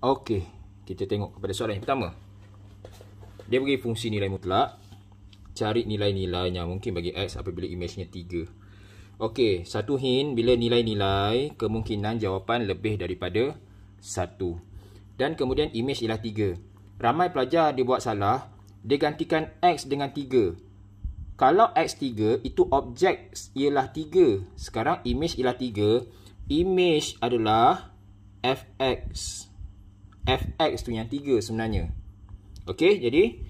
Okey, kita tengok kepada soalan yang pertama. Dia bagi fungsi nilai mutlak. Cari nilai-nilainya mungkin bagi X apabila imejnya 3. Okey, satu hint bila nilai-nilai kemungkinan jawapan lebih daripada 1. Dan kemudian imej ialah 3. Ramai pelajar dia buat salah. Dia gantikan X dengan 3. Kalau X 3, itu objek ialah 3. Sekarang imej ialah 3. Imej adalah FX. X fx tu yang tiga sebenarnya. Okey, jadi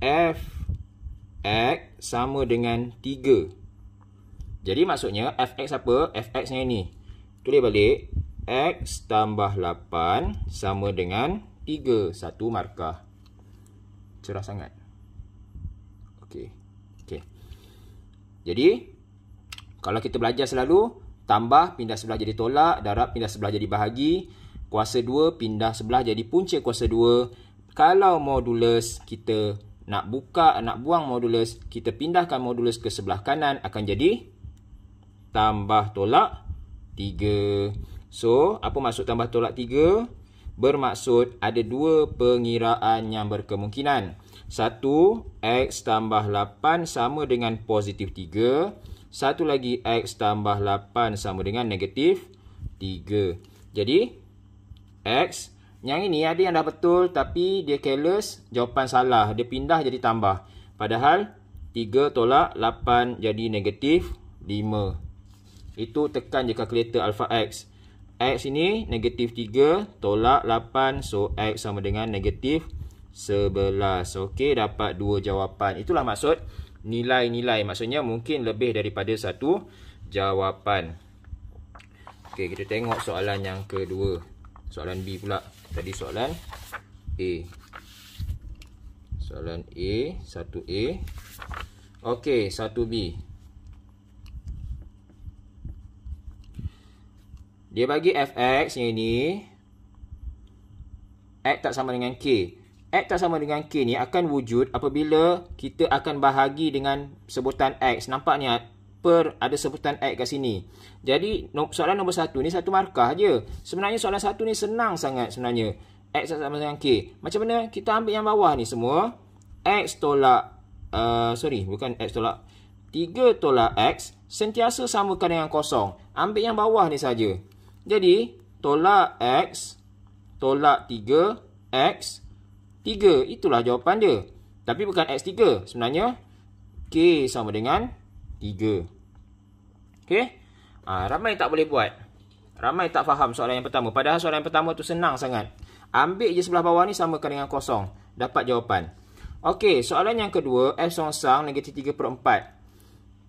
fx sama dengan tiga. Jadi maksudnya fx apa? fx yang ni. Tulis balik. X tambah 8 sama dengan 3. Satu markah. Cerah sangat. Okey. okay. Jadi, kalau kita belajar selalu, tambah pindah sebelah jadi tolak, darab pindah sebelah jadi bahagi kuasa 2 pindah sebelah jadi punca kuasa 2 kalau modulus kita nak buka nak buang modulus kita pindahkan modulus ke sebelah kanan akan jadi tambah tolak 3 so apa maksud tambah tolak 3 bermaksud ada dua pengiraan yang berkemungkinan 1 x tambah 8 sama dengan positif 3 satu lagi x tambah 8 sama dengan negatif 3 jadi X. Yang ini ada yang dah betul tapi dia careless. Jawapan salah. Dia pindah jadi tambah. Padahal 3 tolak 8 jadi negatif 5. Itu tekan je calculator alpha X. X ini negatif 3 tolak 8. So X sama dengan negatif 11. Okey dapat dua jawapan. Itulah maksud nilai-nilai. Maksudnya mungkin lebih daripada satu jawapan. Okey kita tengok soalan yang kedua soalan B pula tadi soalan A soalan A satu a okey satu b dia bagi fx yang ini x tak sama dengan k x tak sama dengan k ni akan wujud apabila kita akan bahagi dengan sebutan x nampaknya per ada sebutan X kat sini. Jadi soalan nombor satu ni satu markah je. Sebenarnya soalan satu ni senang sangat sebenarnya. X sama dengan K. Macam mana? Kita ambil yang bawah ni semua. X tolak, uh, sorry bukan X tolak. 3 tolak X sentiasa samakan dengan kosong. Ambil yang bawah ni saja. Jadi tolak X, tolak 3, X, 3. Itulah jawapan dia. Tapi bukan X3. Sebenarnya K sama dengan Tiga. Okey. Ha, ramai tak boleh buat. Ramai tak faham soalan yang pertama. Padahal soalan yang pertama tu senang sangat. Ambil je sebelah bawah ni sama dengan kosong. Dapat jawapan. Okey. Soalan yang kedua. F song songsang negatif 3 per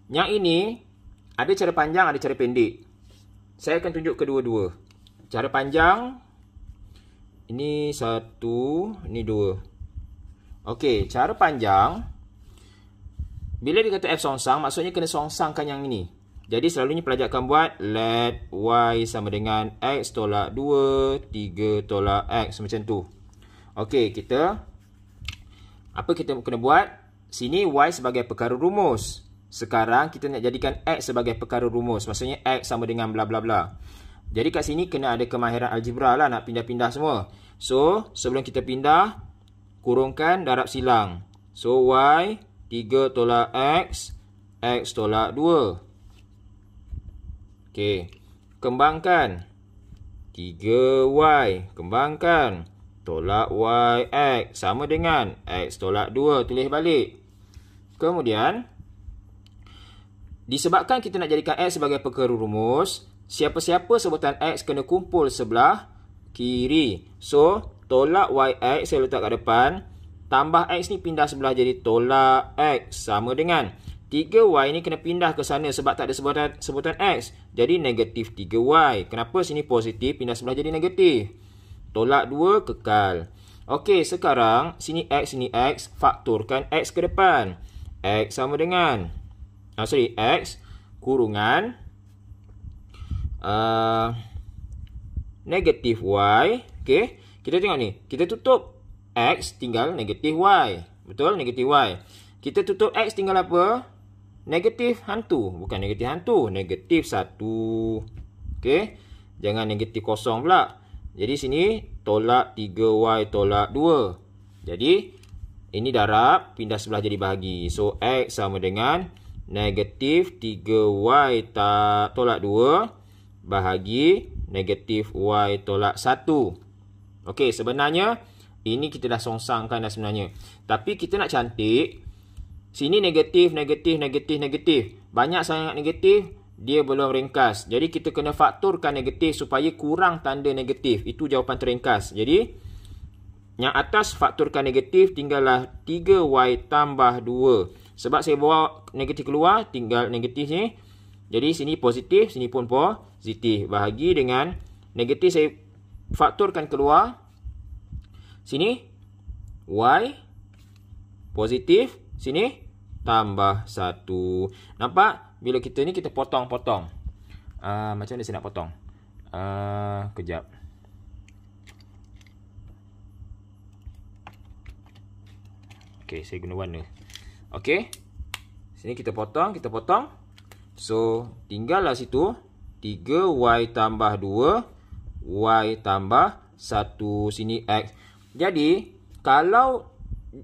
4. Yang ini. Ada cara panjang. Ada cara pendek. Saya akan tunjuk kedua-dua. Cara panjang. Ini satu. Ini dua. Okey. Cara panjang. Cara panjang. Bila dia kata F songsang, maksudnya kena songsangkan yang ini. Jadi selalunya pelajar akan buat let y sama dengan x tolak 2, 3 tolak x macam tu. Okey, kita apa kita kena buat? Sini y sebagai perkara rumus. Sekarang kita nak jadikan x sebagai perkara rumus. Maksudnya x sama dengan bla bla bla. Jadi kat sini kena ada kemahiran algebra lah nak pindah-pindah semua. So, sebelum kita pindah, kurungkan darab silang. So, y 3 tolak X X tolak 2 Ok Kembangkan 3Y Kembangkan Tolak Y X Sama dengan X tolak 2 Tulis balik Kemudian Disebabkan kita nak jadikan X sebagai perkara rumus Siapa-siapa sebutan X kena kumpul sebelah kiri So tolak YX saya letak kat depan tambah X ni pindah sebelah jadi tolak X sama dengan 3Y ni kena pindah ke sana sebab tak ada sebutan, sebutan X. Jadi negatif 3Y. Kenapa sini positif pindah sebelah jadi negatif? Tolak 2 kekal. Okey, sekarang sini X, sini X. Faktorkan X ke depan. X sama dengan. Oh, sorry, X kurungan. Uh, negatif Y. Okey, kita tengok ni. Kita tutup X tinggal negatif Y. Betul? Negatif Y. Kita tutup X tinggal apa? Negatif hantu. Bukan negatif hantu. Negatif 1. Okey. Jangan negatif kosong pula. Jadi sini tolak 3Y tolak 2. Jadi ini darab pindah sebelah jadi bahagi. So X sama dengan negatif 3Y tolak 2 bahagi negatif Y tolak 1. Okey sebenarnya... Ini kita dah songsangkan dah sebenarnya. Tapi kita nak cantik. Sini negatif, negatif, negatif, negatif. Banyak sangat negatif, dia belum ringkas. Jadi kita kena fakturkan negatif supaya kurang tanda negatif. Itu jawapan teringkas. Jadi, yang atas fakturkan negatif tinggallah 3Y tambah 2. Sebab saya bawa negatif keluar, tinggal negatif ni. Jadi sini positif, sini pun positif. Bahagi dengan negatif saya fakturkan keluar. Sini Y Positif Sini Tambah 1 Nampak? Bila kita ni kita potong-potong uh, Macam mana saya nak potong? Uh, kejap Okay saya guna warna Okay Sini kita potong Kita potong So tinggallah situ 3Y tambah 2 Y tambah 1 Sini X jadi, kalau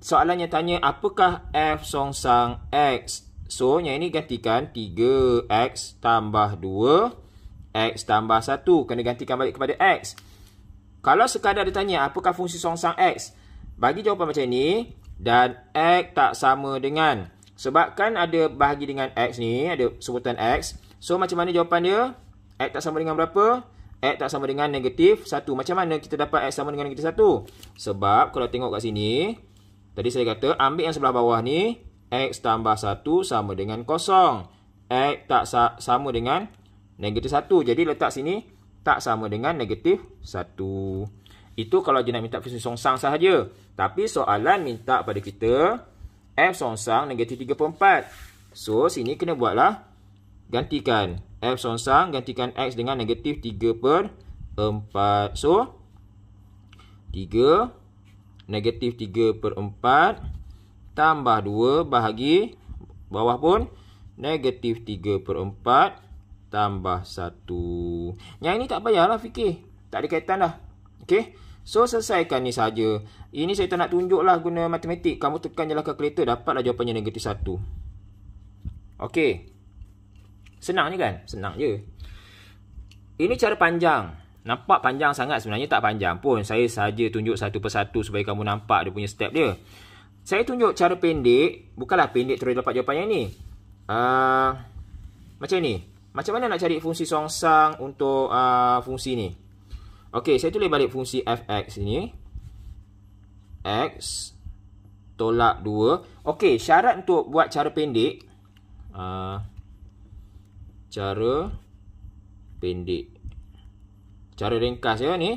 soalannya tanya apakah F song songsang X? So, yang ini gantikan 3X tambah 2, X tambah 1. Kena gantikan balik kepada X. Kalau sekadar dia tanya apakah fungsi song songsang X? Bagi jawapan macam ni dan X tak sama dengan. sebab kan ada bahagi dengan X ni, ada sebutan X. So, macam mana jawapan dia? X tak sama dengan berapa? X tak sama dengan negatif 1. Macam mana kita dapat X sama dengan negatif 1? Sebab kalau tengok kat sini. Tadi saya kata ambil yang sebelah bawah ni. X tambah 1 sama dengan kosong. X tak sa sama dengan negatif 1. Jadi letak sini tak sama dengan negatif 1. Itu kalau dia nak minta fungsi songsang sahaja. Tapi soalan minta pada kita. F songsang negatif 3.4. So sini kena buatlah gantikan. Gantikan. F sonsang gantikan X dengan negatif 3 per 4. So, 3 negatif 3 per 4 tambah 2 bahagi bawah pun negatif 3 per 4 tambah 1. Yang ini tak payahlah fikir. Tak ada kaitan dah. Okay. So, selesaikan ni saja. Ini saya tak nak lah guna matematik. Kamu tekan je lah kalkulator, dapatlah jawapannya negatif 1. Okay. Senang je kan? Senang je. Ini cara panjang. Nampak panjang sangat sebenarnya tak panjang pun. Saya saja tunjuk satu persatu supaya kamu nampak dia punya step dia. Saya tunjuk cara pendek. Bukanlah pendek terus dapat jawapan yang ni. Uh, macam ni. Macam mana nak cari fungsi songsang untuk uh, fungsi ni? Okey, saya tulis balik fungsi fx ni. x tolak 2. Okey, syarat untuk buat cara pendek. Uh, cara pendek. Cara ringkas ya ni.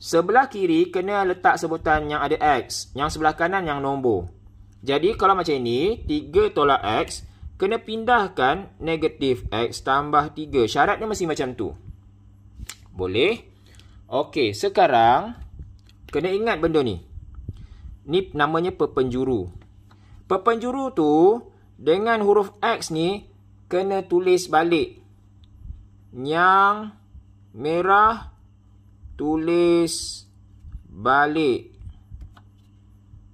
Sebelah kiri kena letak sebutan yang ada X. Yang sebelah kanan yang nombor. Jadi kalau macam ni, 3 tolak X. Kena pindahkan negatif X tambah 3. Syaratnya mesti macam tu. Boleh? Okey, sekarang kena ingat benda ni. Ni namanya pepenjuru. Pepenjuru tu dengan huruf X ni kena tulis balik. Yang merah tulis balik.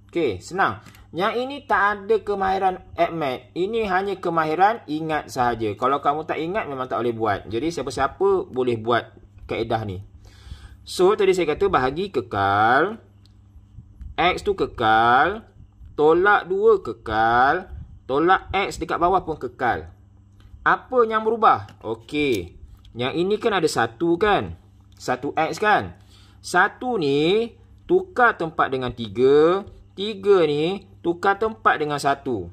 Okey, senang. Yang ini tak ada kemahiran admit. Ini hanya kemahiran ingat sahaja. Kalau kamu tak ingat memang tak boleh buat. Jadi siapa-siapa boleh buat kaedah ni. So tadi saya kata bahagi kekal X tu kekal, tolak 2 kekal, Tolak X dekat bawah pun kekal. Apa yang berubah? Okey. Yang ini kan ada satu kan? Satu X kan? Satu ni tukar tempat dengan tiga. Tiga ni tukar tempat dengan satu.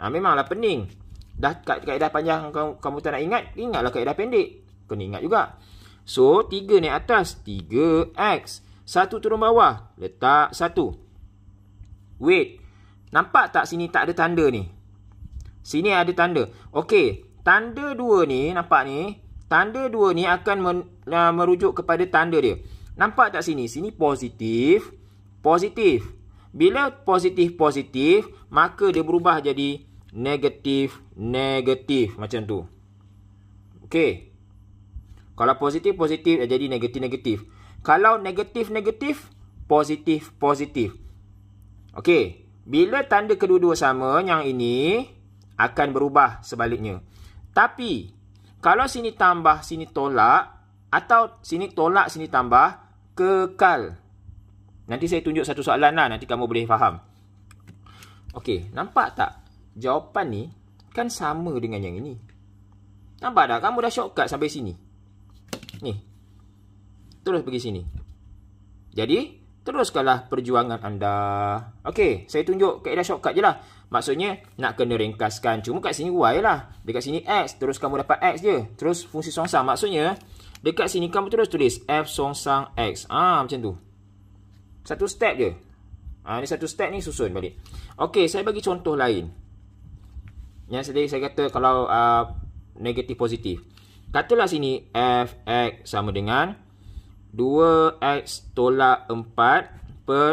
Ha, memanglah pening. Dah kat kaedah panjang kamu, kamu tak nak ingat, ingatlah kaedah pendek. Kena ingat juga. So, tiga ni atas. tiga X. satu turun bawah. Letak satu. Wait. Nampak tak sini tak ada tanda ni? Sini ada tanda. Okey, tanda dua ni nampak ni, tanda dua ni akan men, uh, merujuk kepada tanda dia. Nampak tak sini? Sini positif, positif. Bila positif positif, maka dia berubah jadi negatif negatif macam tu. Okey. Kalau positif positif dia jadi negatif negatif. Kalau negatif negatif, positif positif. Okey. Bila tanda kedua-dua sama, yang ini akan berubah sebaliknya. Tapi, kalau sini tambah, sini tolak, atau sini tolak, sini tambah, kekal. Nanti saya tunjuk satu soalan lah, nanti kamu boleh faham. Okey, nampak tak? Jawapan ni kan sama dengan yang ini. Nampak tak? Kamu dah shortcut sampai sini. Ni. Terus pergi sini. Jadi, teruskanlah perjuangan anda. Okey, saya tunjuk kaedah shortcut je lah. Maksudnya, nak kena ringkaskan. Cuma kat sini Y lah. Dekat sini X, terus kamu dapat X je. Terus fungsi songsang. Maksudnya, dekat sini kamu terus tulis F songsang X. Ah macam tu. Satu step je. Ah ni satu step ni susun balik. Okey, saya bagi contoh lain. Yang tadi saya kata kalau uh, negatif positif. Katalah sini F, X sama dengan 0. 2x tolak 4 per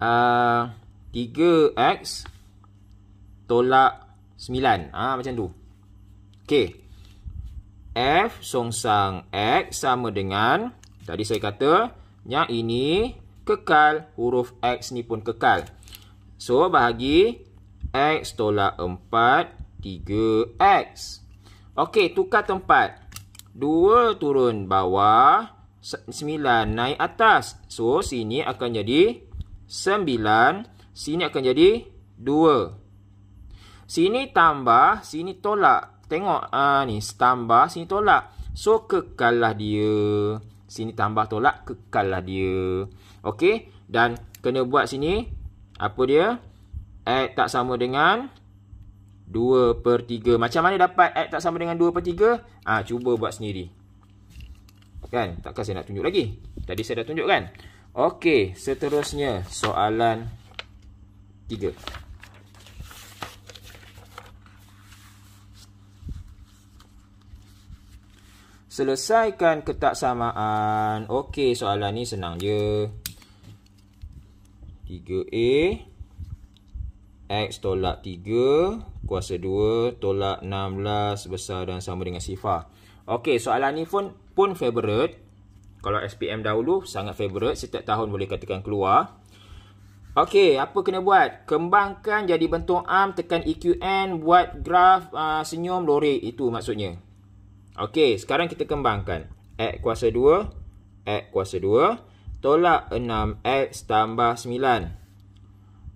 uh, 3x tolak 9. Ah ha, macam tu. Okey. F songsang X sama dengan Tadi saya kata Yang ini kekal Huruf X ni pun kekal So bahagi X tolak 4 3X Ok tukar tempat Dua turun bawah sembilan naik atas So sini akan jadi sembilan Sini akan jadi dua Sini tambah Sini tolak Tengok uh, ni Tambah sini tolak So kekallah dia Sini tambah tolak Kekallah dia Okay Dan kena buat sini Apa dia X eh, tak sama dengan 2 per 3. Macam mana dapat x tak sama dengan 2 per 3? Ha, ah, cuba buat sendiri. Kan? Takkan saya nak tunjuk lagi. Tadi saya dah tunjuk kan? Okey. Seterusnya soalan 3. Selesaikan ketaksamaan. Okey. Soalan ni senang je. 3A. X tolak 3. 3 kuasa 2 tolak 16 besar dan sama dengan sifar. Okey, soalan ni pun pun favorite. Kalau SPM dahulu sangat favorite setiap tahun boleh katakan keluar. Okey, apa kena buat? Kembangkan jadi bentuk arm tekan EQN buat graf uh, senyum lorik itu maksudnya. Okey, sekarang kita kembangkan. X kuasa 2, X kuasa 2, tolak 6X tambah 9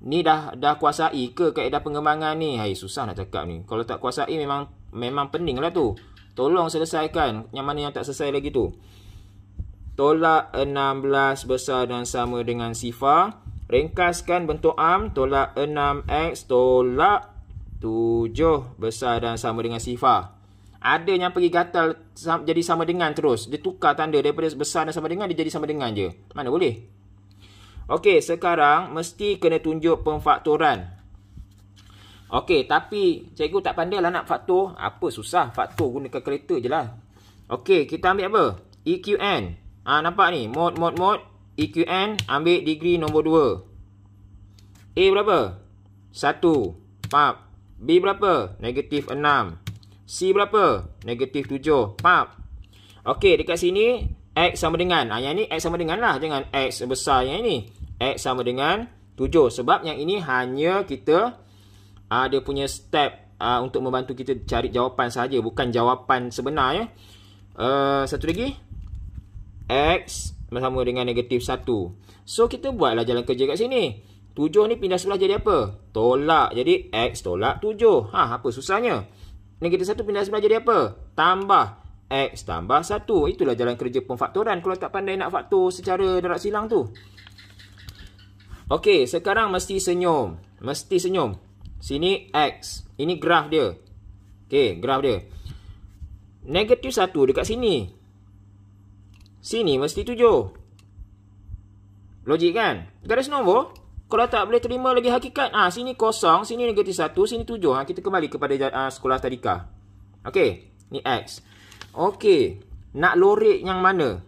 ni dah dah kuasai ke kaedah pengembangan ni? Hai susah nak cakap ni. Kalau tak kuasai memang memang pening lah tu. Tolong selesaikan yang mana yang tak selesai lagi tu. Tolak 16 besar dan sama dengan sifar. Ringkaskan bentuk am. Tolak 6x. Tolak 7 besar dan sama dengan sifar. Ada yang pergi gatal jadi sama dengan terus. Dia tukar tanda daripada besar dan sama dengan dia jadi sama dengan je. Mana boleh? Okey, sekarang mesti kena tunjuk pemfaktoran. Okey, tapi cikgu tak pandai lah nak faktor. Apa susah faktor guna kalkulator je lah. Okey, kita ambil apa? EQN. Ah ha, nampak ni? Mod, mod, mod. EQN ambil degree nombor 2. A berapa? 1. Pap. B berapa? Negatif 6. C berapa? Negatif 7. Pap. Okey, dekat sini X sama dengan. Ha, yang ni X sama dengan lah. Jangan X besar yang ni. X sama dengan 7. Sebab yang ini hanya kita uh, punya step uh, untuk membantu kita cari jawapan saja, Bukan jawapan sebenar. Ya. Uh, satu lagi. X sama dengan negatif 1. So kita buatlah jalan kerja kat sini. 7 ni pindah sebelah jadi apa? Tolak. Jadi X tolak 7. Ha, apa susahnya? Negatif 1 pindah sebelah jadi apa? Tambah. X tambah 1. Itulah jalan kerja pemfaktoran. Kalau tak pandai nak faktor secara darat silang tu. Okey, sekarang mesti senyum. Mesti senyum. Sini X. Ini graf dia. Okey, graf dia. Negatif 1 dekat sini. Sini mesti 7. Logik kan? Garis nombor. Kalau tak boleh terima lagi hakikat. ah ha, sini kosong. Sini negatif 1. Sini 7. Ha, ah, kita kembali kepada ha, sekolah tadika. Okey. Ni X. Okey. Nak lorik yang mana?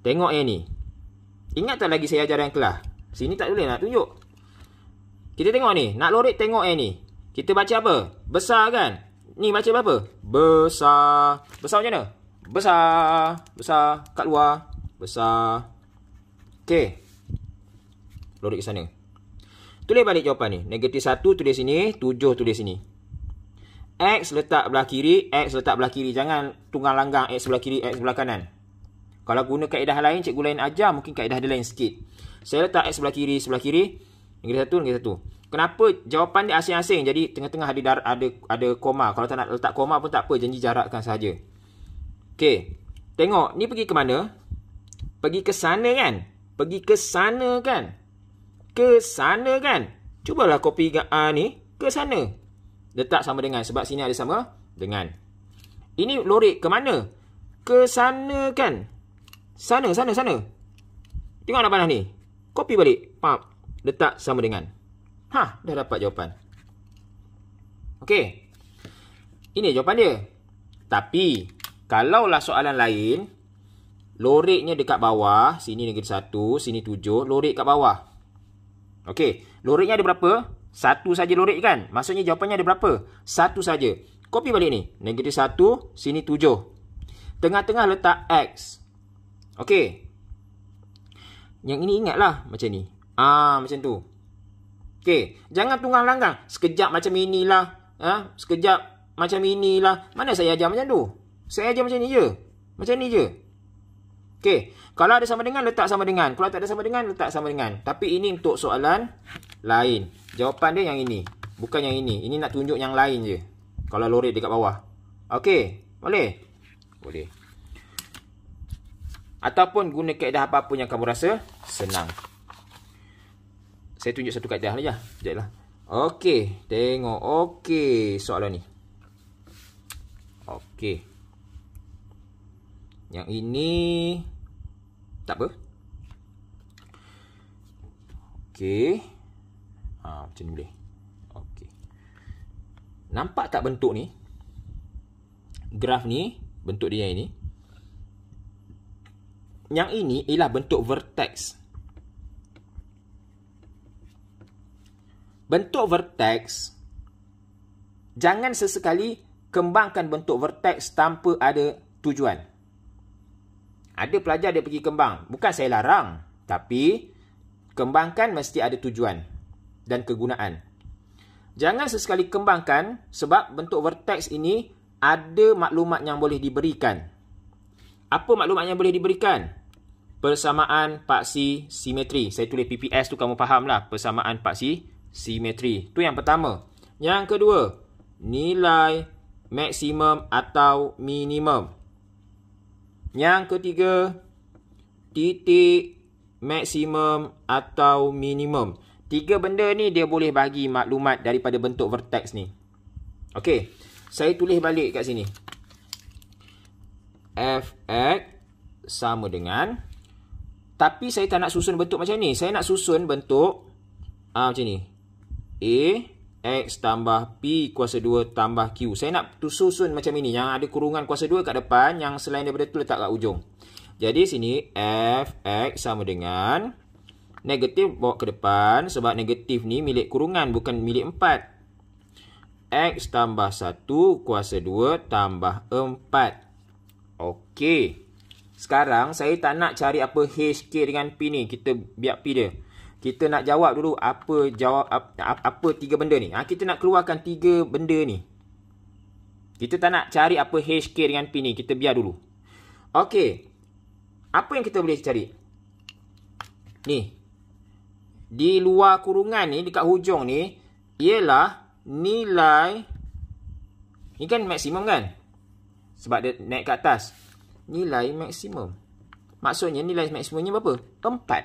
Tengok yang ni. Ingat tak lagi saya ajar dalam kelas? Sini tak boleh nak tunjuk. Kita tengok ni. Nak lorik tengok eh ni. Kita baca apa? Besar kan? Ni baca apa? Besar. Besar macam mana? Besar. Besar. Kat luar. Besar. Okay. Lorik ke sana. Tulis balik jawapan ni. Negatif 1 tulis sini. 7 tulis sini. X letak belah kiri. X letak belah kiri. Jangan tunggal langgang. X belah kiri. X belah kanan. Kalau guna kaedah lain, cikgu lain ajar. Mungkin kaedah dia lain sikit. Saya letak X sebelah kiri, sebelah kiri. Negeri satu, negeri satu. Kenapa jawapan dia asing-asing? Jadi tengah-tengah ada, ada ada koma. Kalau tak nak letak koma pun tak apa. Janji jarakkan saja. Okey. Tengok. Ni pergi ke mana? Pergi ke sana kan? Pergi ke sana kan? Ke sana kan? Cubalah kopi uh, ni ke sana. Letak sama dengan. Sebab sini ada sama dengan. Ini lorik ke mana? Ke sana kan? Sana, sana, sana. Tengok anak panah ni. Copy balik. pap, Letak sama dengan. Ha, dah dapat jawapan. Okey. Ini jawapan dia. Tapi, kalaulah soalan lain, loriknya dekat bawah, sini negeri satu, sini tujuh, lorik kat bawah. Okey, loriknya ada berapa? Satu saja lorik kan? Maksudnya jawapannya ada berapa? Satu saja. Copy balik ni. Negeri satu, sini tujuh. Tengah-tengah letak X. Okey, yang ini ingatlah macam ni. Ah macam tu. Okey, jangan tunggang langgang. Sekejap macam inilah. Ha? sekejap macam inilah. Mana saya ajar macam tu? Saya ajar macam ni je. Macam ni je. Okey, kalau ada sama dengan letak sama dengan. Kalau tak ada sama dengan letak sama dengan. Tapi ini untuk soalan lain. Jawapan dia yang ini. Bukan yang ini. Ini nak tunjuk yang lain je. Kalau lorik dekat bawah. Okey, boleh? Boleh. Ataupun guna kaedah apa-apa yang kamu rasa senang. Saya tunjuk satu kaedah ni lah. Sekejap lah. Okey. Tengok. Okey. Soalan ni. Okey. Yang ini... Tak apa. Okey. Ha, macam ni boleh. Okey. Nampak tak bentuk ni? Graf ni. Bentuk dia yang ini yang ini ialah bentuk vertex. Bentuk vertex, jangan sesekali kembangkan bentuk vertex tanpa ada tujuan. Ada pelajar dia pergi kembang. Bukan saya larang. Tapi, kembangkan mesti ada tujuan dan kegunaan. Jangan sesekali kembangkan sebab bentuk vertex ini ada maklumat yang boleh diberikan. Apa maklumat yang boleh diberikan? Persamaan paksi simetri. Saya tulis PPS tu kamu lah. Persamaan paksi simetri. Tu yang pertama. Yang kedua, nilai maksimum atau minimum. Yang ketiga, titik maksimum atau minimum. Tiga benda ni dia boleh bagi maklumat daripada bentuk vertex ni. Okey. Saya tulis balik kat sini fx sama dengan tapi saya tak nak susun bentuk macam ni. Saya nak susun bentuk ha, macam ni. A X tambah P kuasa 2 tambah Q. Saya nak tu susun macam ini. Yang ada kurungan kuasa 2 kat depan. Yang selain daripada tu letak kat ujung. Jadi sini f x sama dengan negatif bawa ke depan. Sebab negatif ni milik kurungan bukan milik 4. X tambah 1 kuasa 2 tambah Okey. Sekarang saya tak nak cari apa HK dengan P ni. Kita biar P dia. Kita nak jawab dulu apa jawab apa, apa tiga benda ni. Ha, kita nak keluarkan tiga benda ni. Kita tak nak cari apa HK dengan P ni. Kita biar dulu. Okey. Apa yang kita boleh cari? Ni. Di luar kurungan ni, dekat hujung ni, ialah nilai... Ni kan maksimum kan? Sebab dia naik ke atas Nilai maksimum Maksudnya nilai maksimumnya berapa? Empat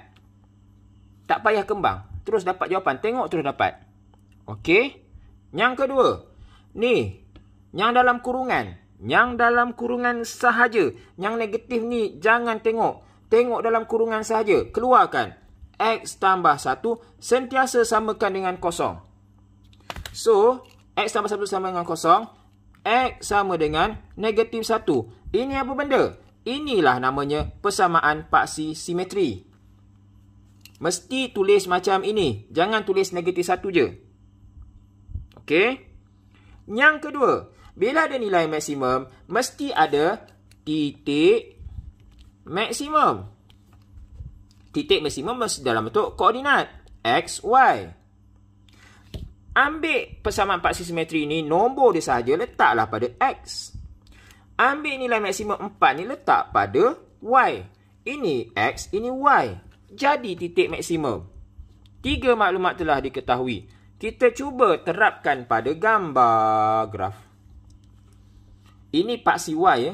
Tak payah kembang Terus dapat jawapan Tengok terus dapat Okey Yang kedua Ni Yang dalam kurungan Yang dalam kurungan sahaja Yang negatif ni Jangan tengok Tengok dalam kurungan sahaja Keluarkan X tambah 1 Sentiasa samakan dengan kosong So X tambah 1 sama dengan kosong X sama dengan negatif 1. Ini apa benda? Inilah namanya persamaan paksi simetri. Mesti tulis macam ini. Jangan tulis negatif 1 je. Okey. Yang kedua. Bila ada nilai maksimum, mesti ada titik maksimum. Titik maksimum mesti dalam bentuk koordinat. X, Y. Ambil persamaan paksi simetri ni, nombor dia sahaja letaklah pada X. Ambil nilai maksimum 4 ni letak pada Y. Ini X, ini Y. Jadi titik maksimum. Tiga maklumat telah diketahui. Kita cuba terapkan pada gambar graf. Ini paksi Y ya.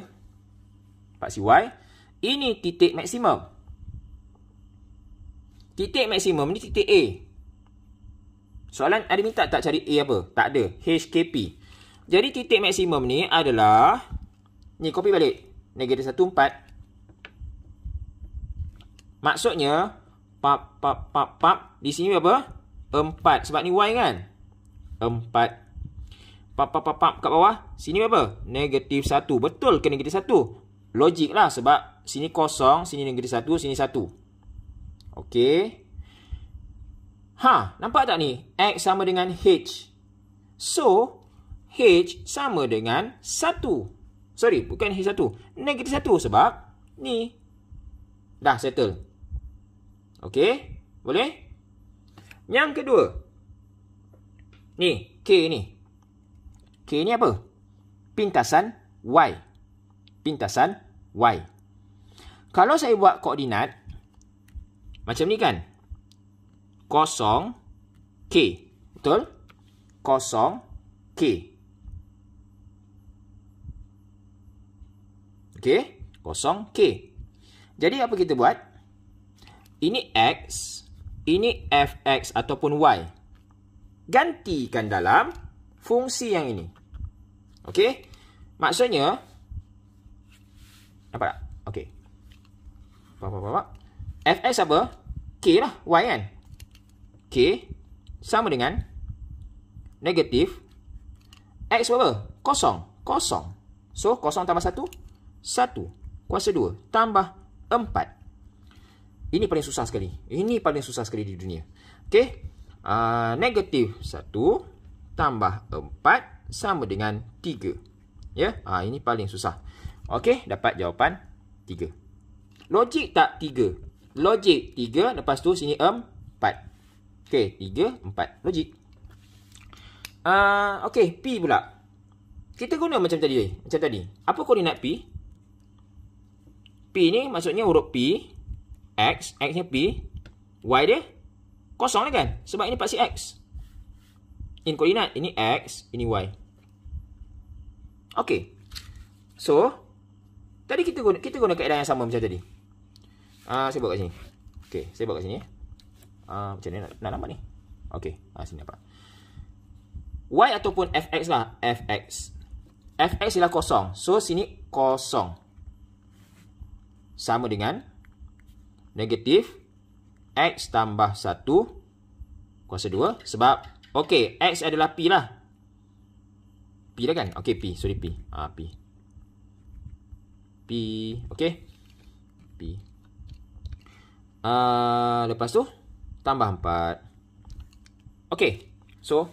Paksi Y. Ini titik maksimum. Titik maksimum ni titik A. Soalan ada minta tak cari A apa? Tak ada. HKP. Jadi titik maksimum ni adalah ni copy balik. Negatif satu empat. Maksudnya pap pap pap pap di sini apa? Empat. Sebab ni Y kan? Empat. Pap pap pap pap kat bawah. Sini apa? Negatif satu. Betul ke negatif satu? Logik lah sebab sini kosong, sini negatif satu, sini satu. Okey. Ha, nampak tak ni? X sama dengan H. So, H sama dengan 1. Sorry, bukan H1. Negatif 1 sebab ni. Dah settle. Okay? Boleh? Yang kedua. Ni, K ni. K ni apa? Pintasan Y. Pintasan Y. Kalau saya buat koordinat, macam ni kan? kosong K. Betul? Kosong K. Okey. Kosong K. Jadi apa kita buat? Ini X. Ini FX ataupun Y. Gantikan dalam fungsi yang ini. Okey. Maksudnya. apa Okey. Apa-apa-apa. FX apa? K lah. Y kan? sama dengan negatif x berapa? Kosong. Kosong. So, kosong tambah satu? Satu. Kuasa dua. Tambah empat. Ini paling susah sekali. Ini paling susah sekali di dunia. Okay. Uh, negatif satu tambah empat sama dengan tiga. Ya, yeah? uh, ini paling susah. Okey dapat jawapan tiga. Logik tak tiga? Logik tiga, lepas tu sini empat. Um, Okey, tiga, empat. Logik. Uh, Okey, P pula. Kita guna macam tadi. Macam tadi. Apa koordinat P? P ni maksudnya huruf P. X. X nya P. Y dia kosong lah kan? Sebab ini pasti X. In koordinat. Ini X. Ini Y. Okey. So, tadi kita guna, kita guna keadaan yang sama macam tadi. Uh, saya buat kat sini. Okey, saya buat kat sini. Eh. Ah, macam mana nak, nampak ni? Okey, ha, sini nampak. Y ataupun fx lah. Fx. Fx ialah kosong. So, sini kosong. Sama dengan negatif x tambah 1 kuasa 2 sebab okey x adalah p lah p dah kan okey p sorry p ah ha, p p okey p uh, lepas tu tambah 4. Okay. So,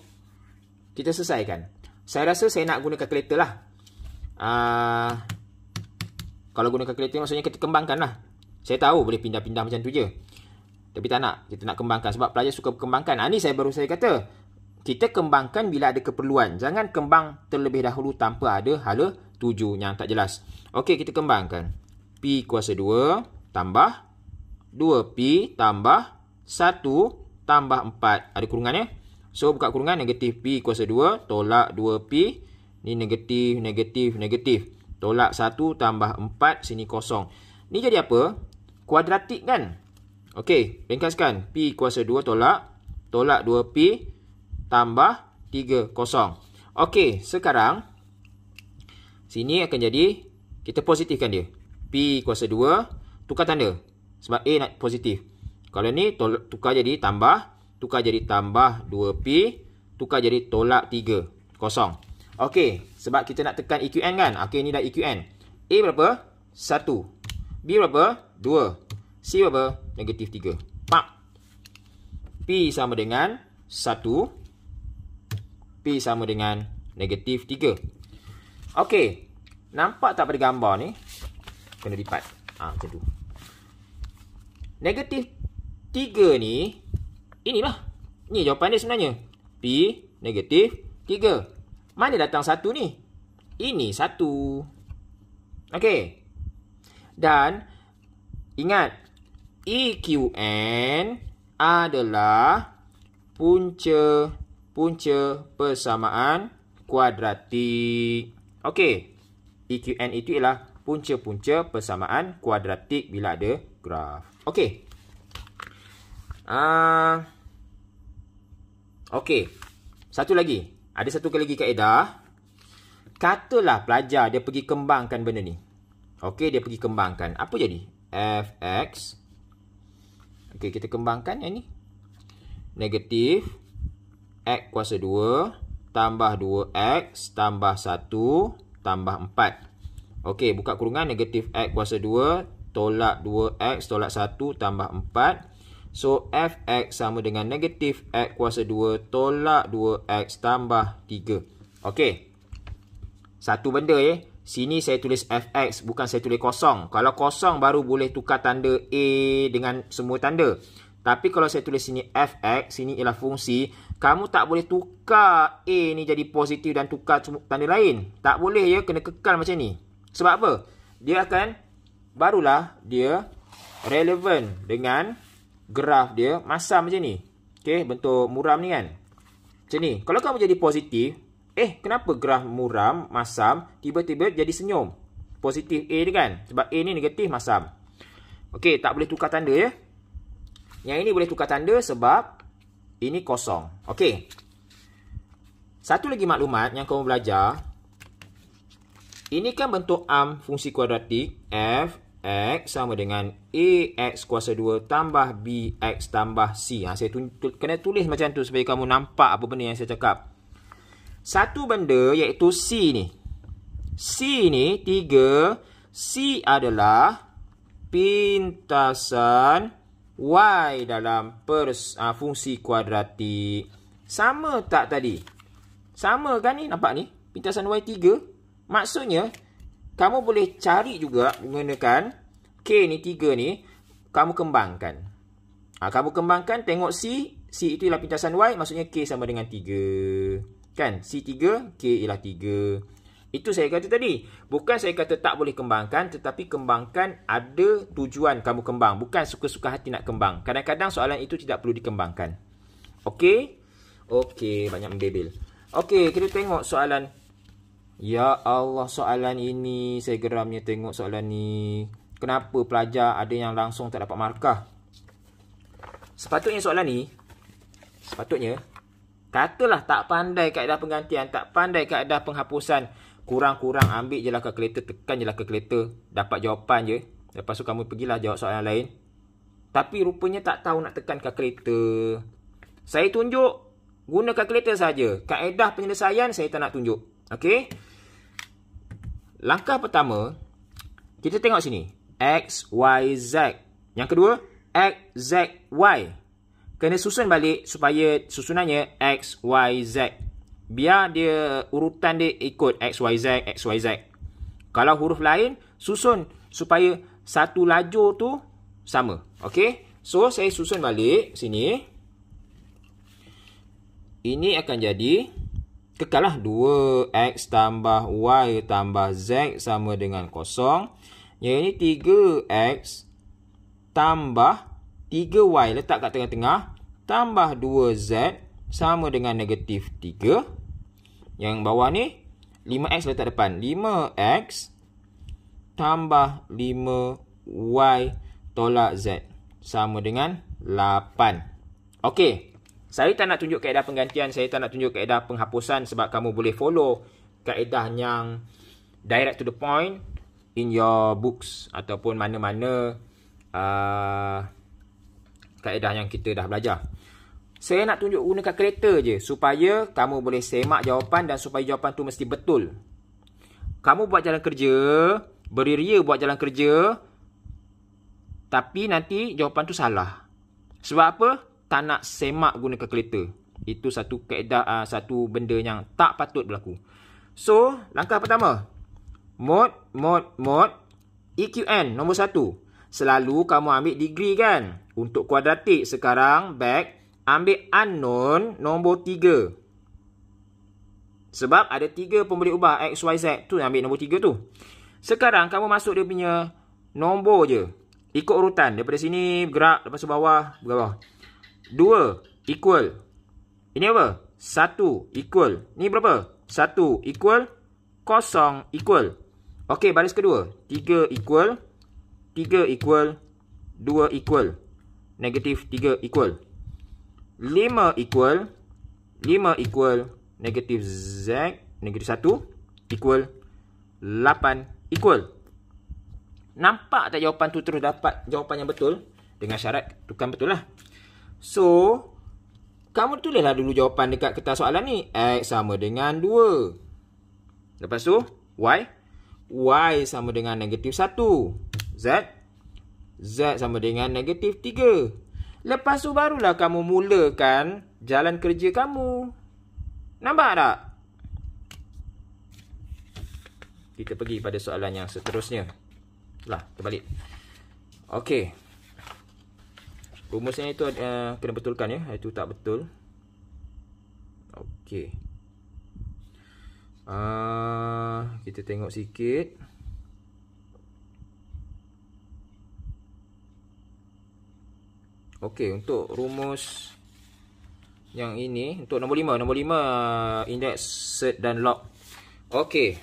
kita selesaikan. Saya rasa saya nak guna calculator lah. Uh, kalau guna calculator maksudnya kita kembangkan lah. Saya tahu boleh pindah-pindah macam tu je. Tapi tak nak. Kita nak kembangkan. Sebab pelajar suka kembangkan. Ini ah, saya baru saya kata. Kita kembangkan bila ada keperluan. Jangan kembang terlebih dahulu tanpa ada hala tuju yang tak jelas. Okey, kita kembangkan. P kuasa 2 tambah 2P tambah 1 tambah 4. Ada kurungan ya. So, buka kurungan. Negatif P kuasa 2. Tolak 2P. Ni negatif, negatif, negatif. Tolak 1 tambah 4. Sini kosong. Ni jadi apa? Kuadratik kan? Okey. Ringkaskan. P kuasa 2 tolak. Tolak 2P. Tambah 3 kosong. Okey. Sekarang. Sini akan jadi. Kita positifkan dia. P kuasa 2. Tukar tanda. Sebab A nak positif. Positif. Kalau ni tukar jadi tambah. Tukar jadi tambah 2P. Tukar jadi tolak 3. Kosong. Okey. Sebab kita nak tekan EQN kan. Okey ni dah EQN. A berapa? 1. B berapa? 2. C berapa? Negatif 3. Pak. P sama dengan 1. P sama dengan negatif 3. Okey. Nampak tak pada gambar ni? Kena lipat. Ah, ha, macam tu. Negatif 3 ni inilah. Ni jawapan dia sebenarnya. P negatif 3. Mana datang 1 ni? Ini 1. Okey. Dan ingat EQN adalah punca punca persamaan kuadratik. Okey. EQN itu ialah punca-punca persamaan kuadratik bila ada graf. Okey. Ah. Okey. Satu lagi. Ada satu lagi kaedah. Katalah pelajar dia pergi kembangkan benda ni. Okey, dia pergi kembangkan. Apa jadi? fx Okey, kita kembangkan yang ni. Negatif x kuasa 2 tambah 2x tambah 1 tambah 4. Okey, buka kurungan negatif x kuasa 2 tolak 2x tolak 1 tambah So, fx sama dengan negatif x kuasa 2 tolak 2x tambah 3. Okey. Satu benda ya. Eh. Sini saya tulis fx bukan saya tulis kosong. Kalau kosong baru boleh tukar tanda a dengan semua tanda. Tapi kalau saya tulis sini fx, sini ialah fungsi. Kamu tak boleh tukar a ni jadi positif dan tukar tanda lain. Tak boleh ya. Kena kekal macam ni. Sebab apa? Dia akan, barulah dia relevant dengan graf dia masam macam ni. Okey, bentuk muram ni kan. Macam ni. Kalau kamu jadi positif, eh kenapa graf muram, masam, tiba-tiba jadi senyum? Positif A ni kan. Sebab A ni negatif, masam. Okey, tak boleh tukar tanda ya. Yang ini boleh tukar tanda sebab ini kosong. Okey. Satu lagi maklumat yang kamu belajar. Ini kan bentuk am fungsi kuadratik F X sama dengan AX kuasa 2 tambah BX tambah C. Ha, saya tu, tu, kena tulis macam tu supaya kamu nampak apa benda yang saya cakap. Satu benda iaitu C ni. C ni 3. C adalah pintasan Y dalam pers, ha, fungsi kuadratik. Sama tak tadi? Sama kan ni nampak ni? Pintasan Y 3. Maksudnya kamu boleh cari juga menggunakan K ni tiga ni kamu kembangkan. Ha, kamu kembangkan tengok C, C itu ialah pintasan Y maksudnya K sama dengan tiga. Kan? C tiga, K ialah tiga. Itu saya kata tadi. Bukan saya kata tak boleh kembangkan tetapi kembangkan ada tujuan kamu kembang. Bukan suka-suka hati nak kembang. Kadang-kadang soalan itu tidak perlu dikembangkan. Okey? Okey, banyak membebel. Okey, kita tengok soalan Ya Allah soalan ini saya geramnya tengok soalan ni. Kenapa pelajar ada yang langsung tak dapat markah? Sepatutnya soalan ni sepatutnya katalah tak pandai kaedah penggantian, tak pandai kaedah penghapusan, kurang-kurang ambil jelah kalkulator, tekan jelah kalkulator, dapat jawapan je. Lepas tu kamu pergilah jawab soalan lain. Tapi rupanya tak tahu nak tekan kalkulator. Saya tunjuk guna kalkulator saja. Kaedah penyelesaian saya tak nak tunjuk. Okay, Langkah pertama, kita tengok sini. X, Y, Z. Yang kedua, X, Z, Y. Kena susun balik supaya susunannya X, Y, Z. Biar dia urutan dia ikut X, Y, Z, X, Y, Z. Kalau huruf lain, susun supaya satu laju tu sama. Okay, So, saya susun balik sini. Ini akan jadi kekallah 2x tambah y tambah z sama dengan kosong. Yang ini 3x tambah 3y letak kat tengah-tengah tambah 2z sama dengan negatif 3. Yang bawah ni 5x letak depan. 5x tambah 5y tolak z sama dengan 8. Okey. Saya tak nak tunjuk kaedah penggantian, saya tak nak tunjuk kaedah penghapusan sebab kamu boleh follow kaedah yang direct to the point in your books ataupun mana-mana uh, kaedah yang kita dah belajar. Saya nak tunjuk gunakan kereta je supaya kamu boleh semak jawapan dan supaya jawapan tu mesti betul. Kamu buat jalan kerja, beri ria buat jalan kerja tapi nanti jawapan tu salah. Sebab apa? tak nak semak guna kalkulator. Itu satu keadaan, ah, satu benda yang tak patut berlaku. So, langkah pertama. mod, mod, mod, EQN, nombor satu. Selalu kamu ambil degree kan? Untuk kuadratik sekarang, back. Ambil unknown, nombor tiga. Sebab ada tiga pembeli ubah X, Y, Z. Tu ambil nombor tiga tu. Sekarang kamu masuk dia punya nombor je. Ikut urutan. Daripada sini, gerak. Lepas tu bawah, bawah. Dua equal. Ini apa? Satu equal. Ni berapa? Satu equal. kosong equal. Okey, baris kedua. tiga equal. tiga equal. dua equal. Negatif tiga equal. lima equal. lima equal. Negatif Z. Negatif satu Equal. lapan equal. Nampak tak jawapan tu terus dapat jawapan yang betul? Dengan syarat tukar betul lah. So, kamu lah dulu jawapan dekat kertas soalan ni. X sama dengan 2. Lepas tu, Y. Y sama dengan negatif 1. Z. Z sama dengan negatif 3. Lepas tu barulah kamu mulakan jalan kerja kamu. Nampak tak? Kita pergi pada soalan yang seterusnya. Lah, terbalik. Okey. Rumusnya itu ada, eh, kena betulkan ya. Itu tak betul. Okey. Uh, kita tengok sikit. Okey, untuk rumus yang ini untuk nombor 5, nombor 5 index set dan log. Okey.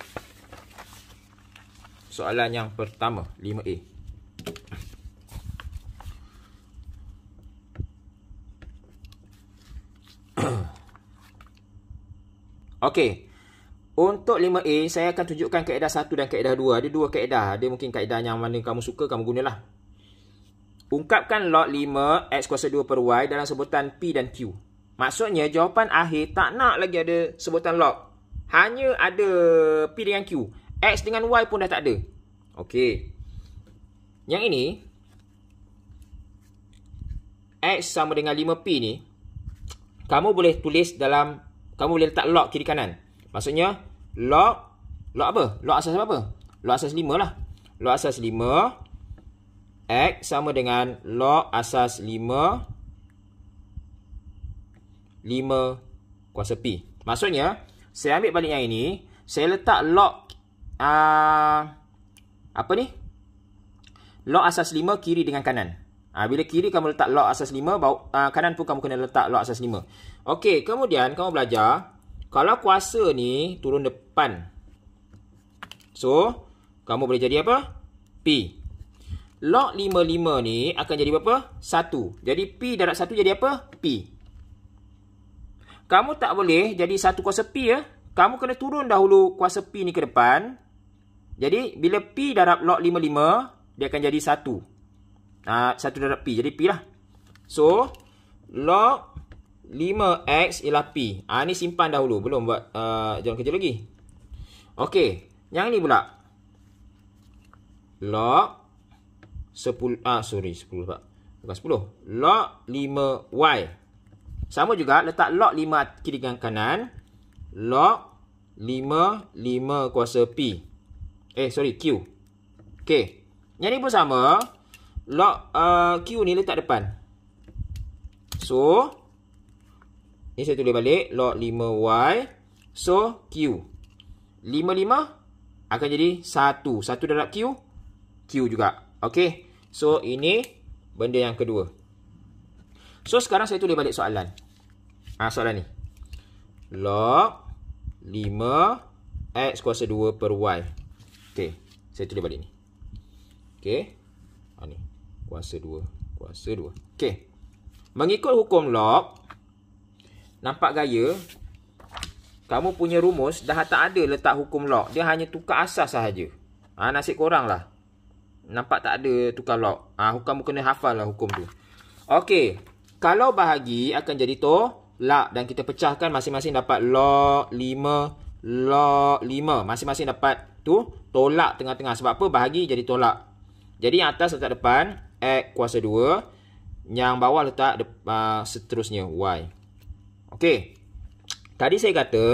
Soalan yang pertama, 5A. Okey. Untuk 5A, saya akan tunjukkan kaedah 1 dan kaedah 2. Ada dua kaedah. Ada mungkin kaedah yang mana kamu suka, kamu gunalah. Ungkapkan log 5 X kuasa 2 per Y dalam sebutan P dan Q. Maksudnya, jawapan akhir tak nak lagi ada sebutan log. Hanya ada P dengan Q. X dengan Y pun dah tak ada. Okey. Yang ini, X sama dengan 5P ni, kamu boleh tulis dalam kamu boleh letak log kiri kanan. Maksudnya log log apa? Log asas apa? Log asas 5 lah. Log asas 5 x sama dengan log asas 5 5 kuasa pi. Maksudnya saya ambil balik yang ini, saya letak log uh, ah, apa ni? log asas 5 kiri dengan kanan. Ha, bila kiri kamu letak log asas 5, bau, ha, kanan pun kamu kena letak log asas 5. Okey, kemudian kamu belajar. Kalau kuasa ni turun depan. So, kamu boleh jadi apa? P. Log 55 ni akan jadi berapa? 1. Jadi P darab 1 jadi apa? P. Kamu tak boleh jadi 1 kuasa P ya. Kamu kena turun dahulu kuasa P ni ke depan. Jadi, bila P darab log 55, dia akan jadi 1 uh, satu darab P. Jadi P lah. So, log 5X ialah P. Ha, ni simpan dahulu. Belum buat uh, jalan kerja lagi. Okey. Yang ni pula. Log 10. Ah, sorry. 10 pula. Bukan 10. Log 5Y. Sama juga. Letak log 5 kiri dengan kanan. Log 5, 5 kuasa P. Eh, sorry. Q. Okey. Yang ni pun sama. Okey log uh, q ni letak depan so ni saya tulis balik log 5y so q 55 akan jadi 1 1 darab q q juga okey so ini benda yang kedua so sekarang saya tulis balik soalan ah ha, soalan ni log 5 x kuasa 2 per y okey saya tulis balik ni okey kuasa 2 kuasa 2 okey mengikut hukum log nampak gaya kamu punya rumus dah tak ada letak hukum log dia hanya tukar asas sahaja ah ha, nasib korang lah nampak tak ada tukar log ah ha, kamu kena hafal lah hukum tu okey kalau bahagi akan jadi to log dan kita pecahkan masing-masing dapat log 5 log 5 masing-masing dapat tu tolak tengah-tengah sebab apa bahagi jadi tolak jadi yang atas letak depan X kuasa 2 Yang bawah letak uh, seterusnya Y Okey Tadi saya kata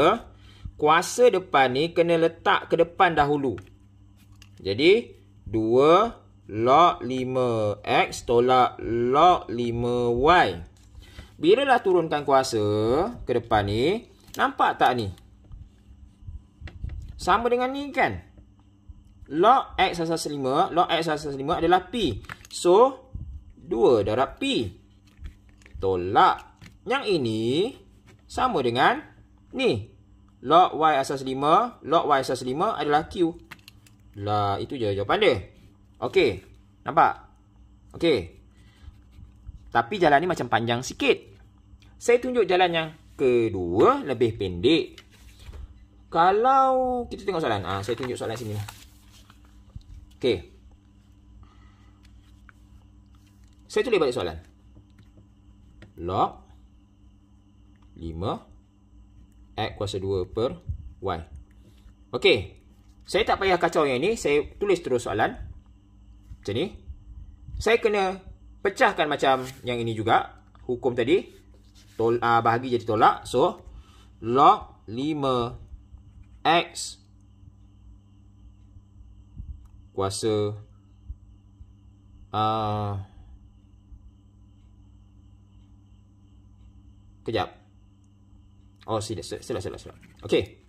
Kuasa depan ni kena letak ke depan dahulu Jadi 2 log 5X tolak log 5Y Bila dah turunkan kuasa ke depan ni Nampak tak ni? Sama dengan ni kan? Log X asas 5 Log X asas 5 adalah P So, 2 darab P. Tolak. Yang ini sama dengan ni. Log Y asas 5. Log Y asas 5 adalah Q. Lah, itu je jawapan dia. Okey. Nampak? Okey. Tapi jalan ni macam panjang sikit. Saya tunjuk jalan yang kedua lebih pendek. Kalau kita tengok soalan. Ha, saya tunjuk soalan sini. Lah. Okey. Saya tulis balik soalan. Log 5 X kuasa 2 per Y. Okey. Saya tak payah kacau yang ini. Saya tulis terus soalan. Macam ni. Saya kena pecahkan macam yang ini juga. Hukum tadi. Tol, uh, bahagi jadi tolak. So, log 5 X kuasa Uh, Kejap. Oh, silap. Silap, silap, silap. Okay.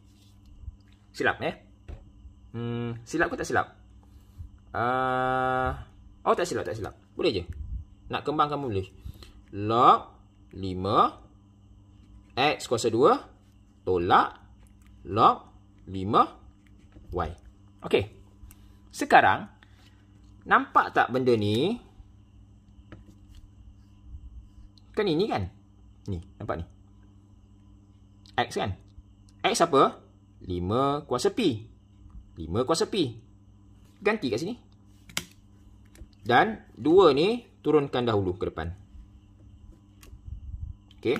Silap, eh. Hmm, silap ke tak silap? Uh, oh, tak silap, tak silap. Boleh je. Nak kembang kamu boleh. Log 5 X kuasa 2 tolak log 5 Y. Okay. Sekarang, nampak tak benda ni? Kan ini kan? Ni, nampak ni. X kan? X apa? 5 kuasa P. 5 kuasa P. Ganti kat sini. Dan 2 ni turunkan dahulu ke depan. Okey.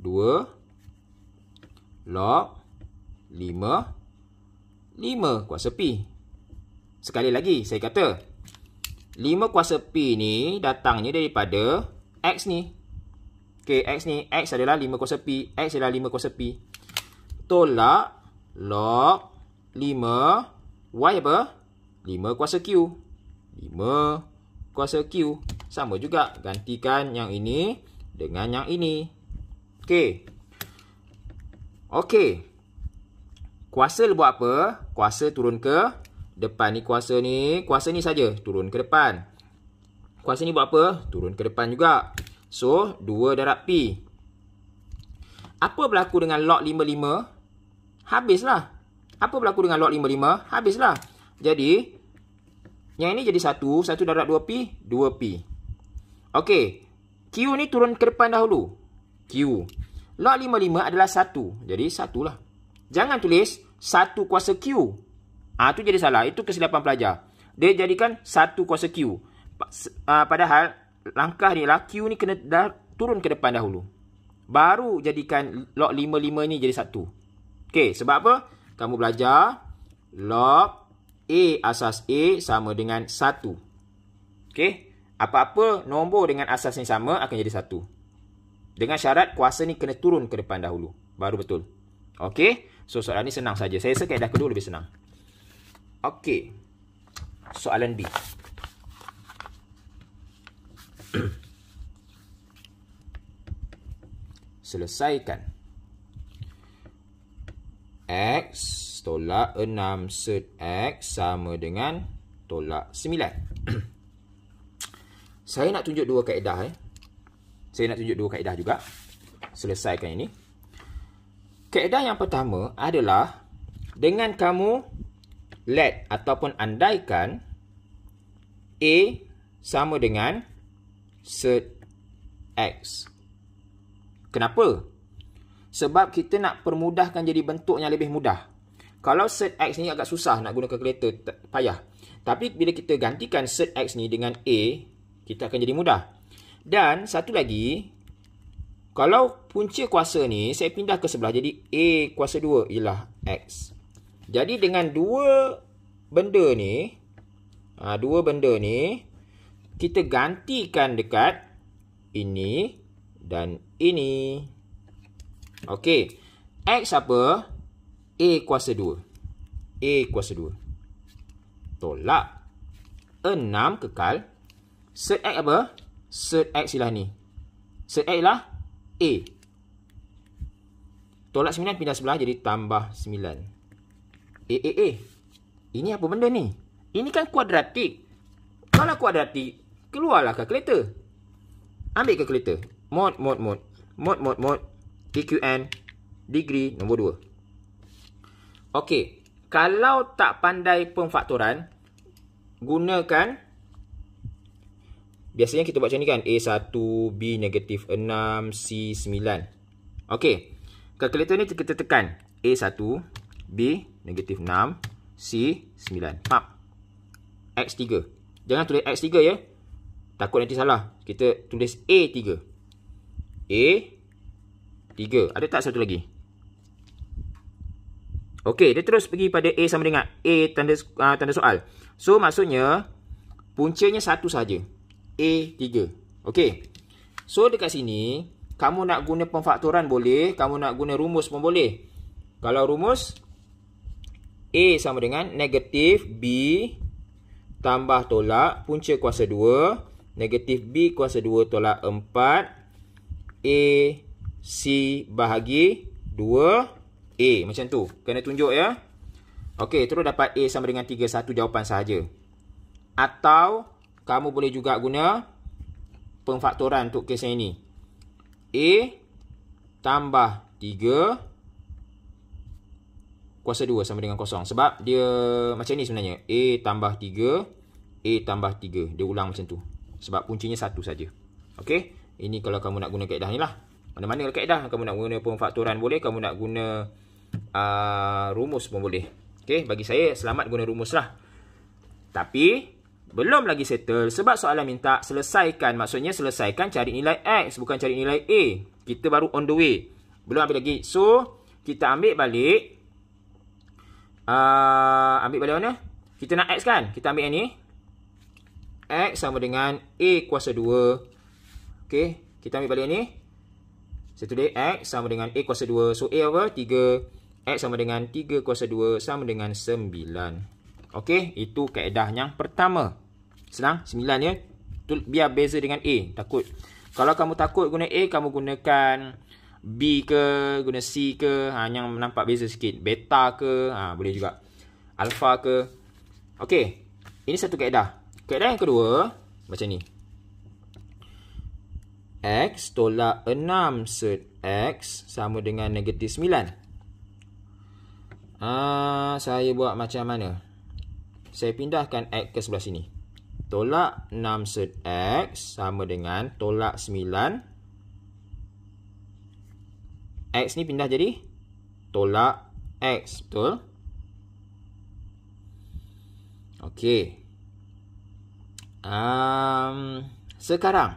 2 log 5 5 kuasa P. Sekali lagi saya kata 5 kuasa P ni datangnya daripada X ni. Okey, X ni X adalah 5 kuasa P. X adalah 5 kuasa P. Tolak log 5 Y apa? 5 kuasa Q. 5 kuasa Q. Sama juga. Gantikan yang ini dengan yang ini. Okay. Okay. Kuasa buat apa? Kuasa turun ke depan ni kuasa ni. Kuasa ni saja turun ke depan. Kuasa ni buat apa? Turun ke depan juga. So, 2 darab P. Apa berlaku dengan log 55? Habislah. Apa berlaku dengan log 55? Habislah. Jadi, yang ini jadi 1. 1 darab 2P, 2P. Okey. Q ni turun ke depan dahulu. Q. Log 55 adalah 1. Jadi, 1 lah. Jangan tulis 1 kuasa Q. Ah tu jadi salah. Itu kesilapan pelajar. Dia jadikan 1 kuasa Q. Ah, padahal, langkah ni laki ni kena dah turun ke depan dahulu. Baru jadikan log 5-5 ni jadi satu. Okey, sebab apa? Kamu belajar log A asas A sama dengan satu. Okey, apa-apa nombor dengan asas ni sama akan jadi satu. Dengan syarat kuasa ni kena turun ke depan dahulu. Baru betul. Okey, so soalan ni senang saja. Saya rasa kaedah kedua lebih senang. Okey, soalan B. selesaikan x tolak 6 set x sama dengan tolak 9 saya nak tunjuk dua kaedah eh. saya nak tunjuk dua kaedah juga selesaikan ini kaedah yang pertama adalah dengan kamu let ataupun andaikan a sama dengan set X. Kenapa? Sebab kita nak permudahkan jadi bentuk yang lebih mudah. Kalau set X ni agak susah nak guna kalkulator, payah. Tapi bila kita gantikan set X ni dengan A, kita akan jadi mudah. Dan satu lagi, kalau punca kuasa ni, saya pindah ke sebelah. Jadi A kuasa 2 ialah X. Jadi dengan dua benda ni, ha, dua benda ni, kita gantikan dekat ini dan ini. Okey. X apa? A kuasa 2. A kuasa 2. Tolak. 6 kekal. Set X apa? Set X ialah ni. Set X ialah A. Tolak 9 pindah sebelah jadi tambah 9. A, A, A. Ini apa benda ni? Ini kan kuadratik. Kalau kuadratik, keluarlah calculator. Ambil calculator. Mod, mod, mod. Mod, mod, mod. TQN. Degree nombor 2. Okey. Kalau tak pandai pemfaktoran. Gunakan. Biasanya kita buat macam ni kan. A1, B negatif 6, C9. Okey. Calculator ni kita tekan. A1, B negatif 6, C9. Pap. X3. Jangan tulis X3 ya. Takut nanti salah. Kita tulis A3. A. 3. Ada tak satu lagi? Okey. Dia terus pergi pada A sama dengan A tanda uh, tanda soal. So, maksudnya puncanya satu saja. A3. Okey. So, dekat sini kamu nak guna pemfaktoran boleh. Kamu nak guna rumus pun boleh. Kalau rumus A sama dengan negatif B tambah tolak punca kuasa 2 Negatif B kuasa 2 tolak 4. A, C bahagi 2, A. Macam tu. Kena tunjuk ya. Okey, terus dapat A sama dengan 3, satu jawapan sahaja. Atau, kamu boleh juga guna pengfaktoran untuk kes ini. A tambah 3 kuasa 2 sama dengan kosong Sebab dia macam ni sebenarnya. A tambah 3, A tambah 3. Dia ulang macam tu. Sebab kuncinya satu saja. Okey. Ini kalau kamu nak guna kaedah ni lah. Mana-mana kalau kaedah. Kamu nak guna pemfaktoran boleh. Kamu nak guna uh, rumus pun boleh. Okey. Bagi saya selamat guna rumus lah. Tapi... Belum lagi settle sebab soalan minta selesaikan. Maksudnya selesaikan cari nilai X bukan cari nilai A. Kita baru on the way. Belum habis lagi. So, kita ambil balik. Uh, ambil balik mana? Kita nak X kan? Kita ambil yang ni. X sama dengan A kuasa 2. Okey. Kita ambil balik ni. Satu dia X sama dengan A kuasa 2. So A apa? 3. X sama dengan 3 kuasa 2 sama dengan 9. Okey. Itu kaedah yang pertama. Senang. 9 ya. Tu biar beza dengan A. Takut. Kalau kamu takut guna A, kamu gunakan B ke, guna C ke. Ha, yang nampak beza sikit. Beta ke. Ha, boleh juga. Alpha ke. Okey. Ini satu kaedah. Keadaan yang kedua, macam ni. X tolak 6 set X sama dengan negatif 9. Ah saya buat macam mana? Saya pindahkan X ke sebelah sini. Tolak 6 set X sama dengan tolak 9. X ni pindah jadi tolak X. Betul? Okey um, Sekarang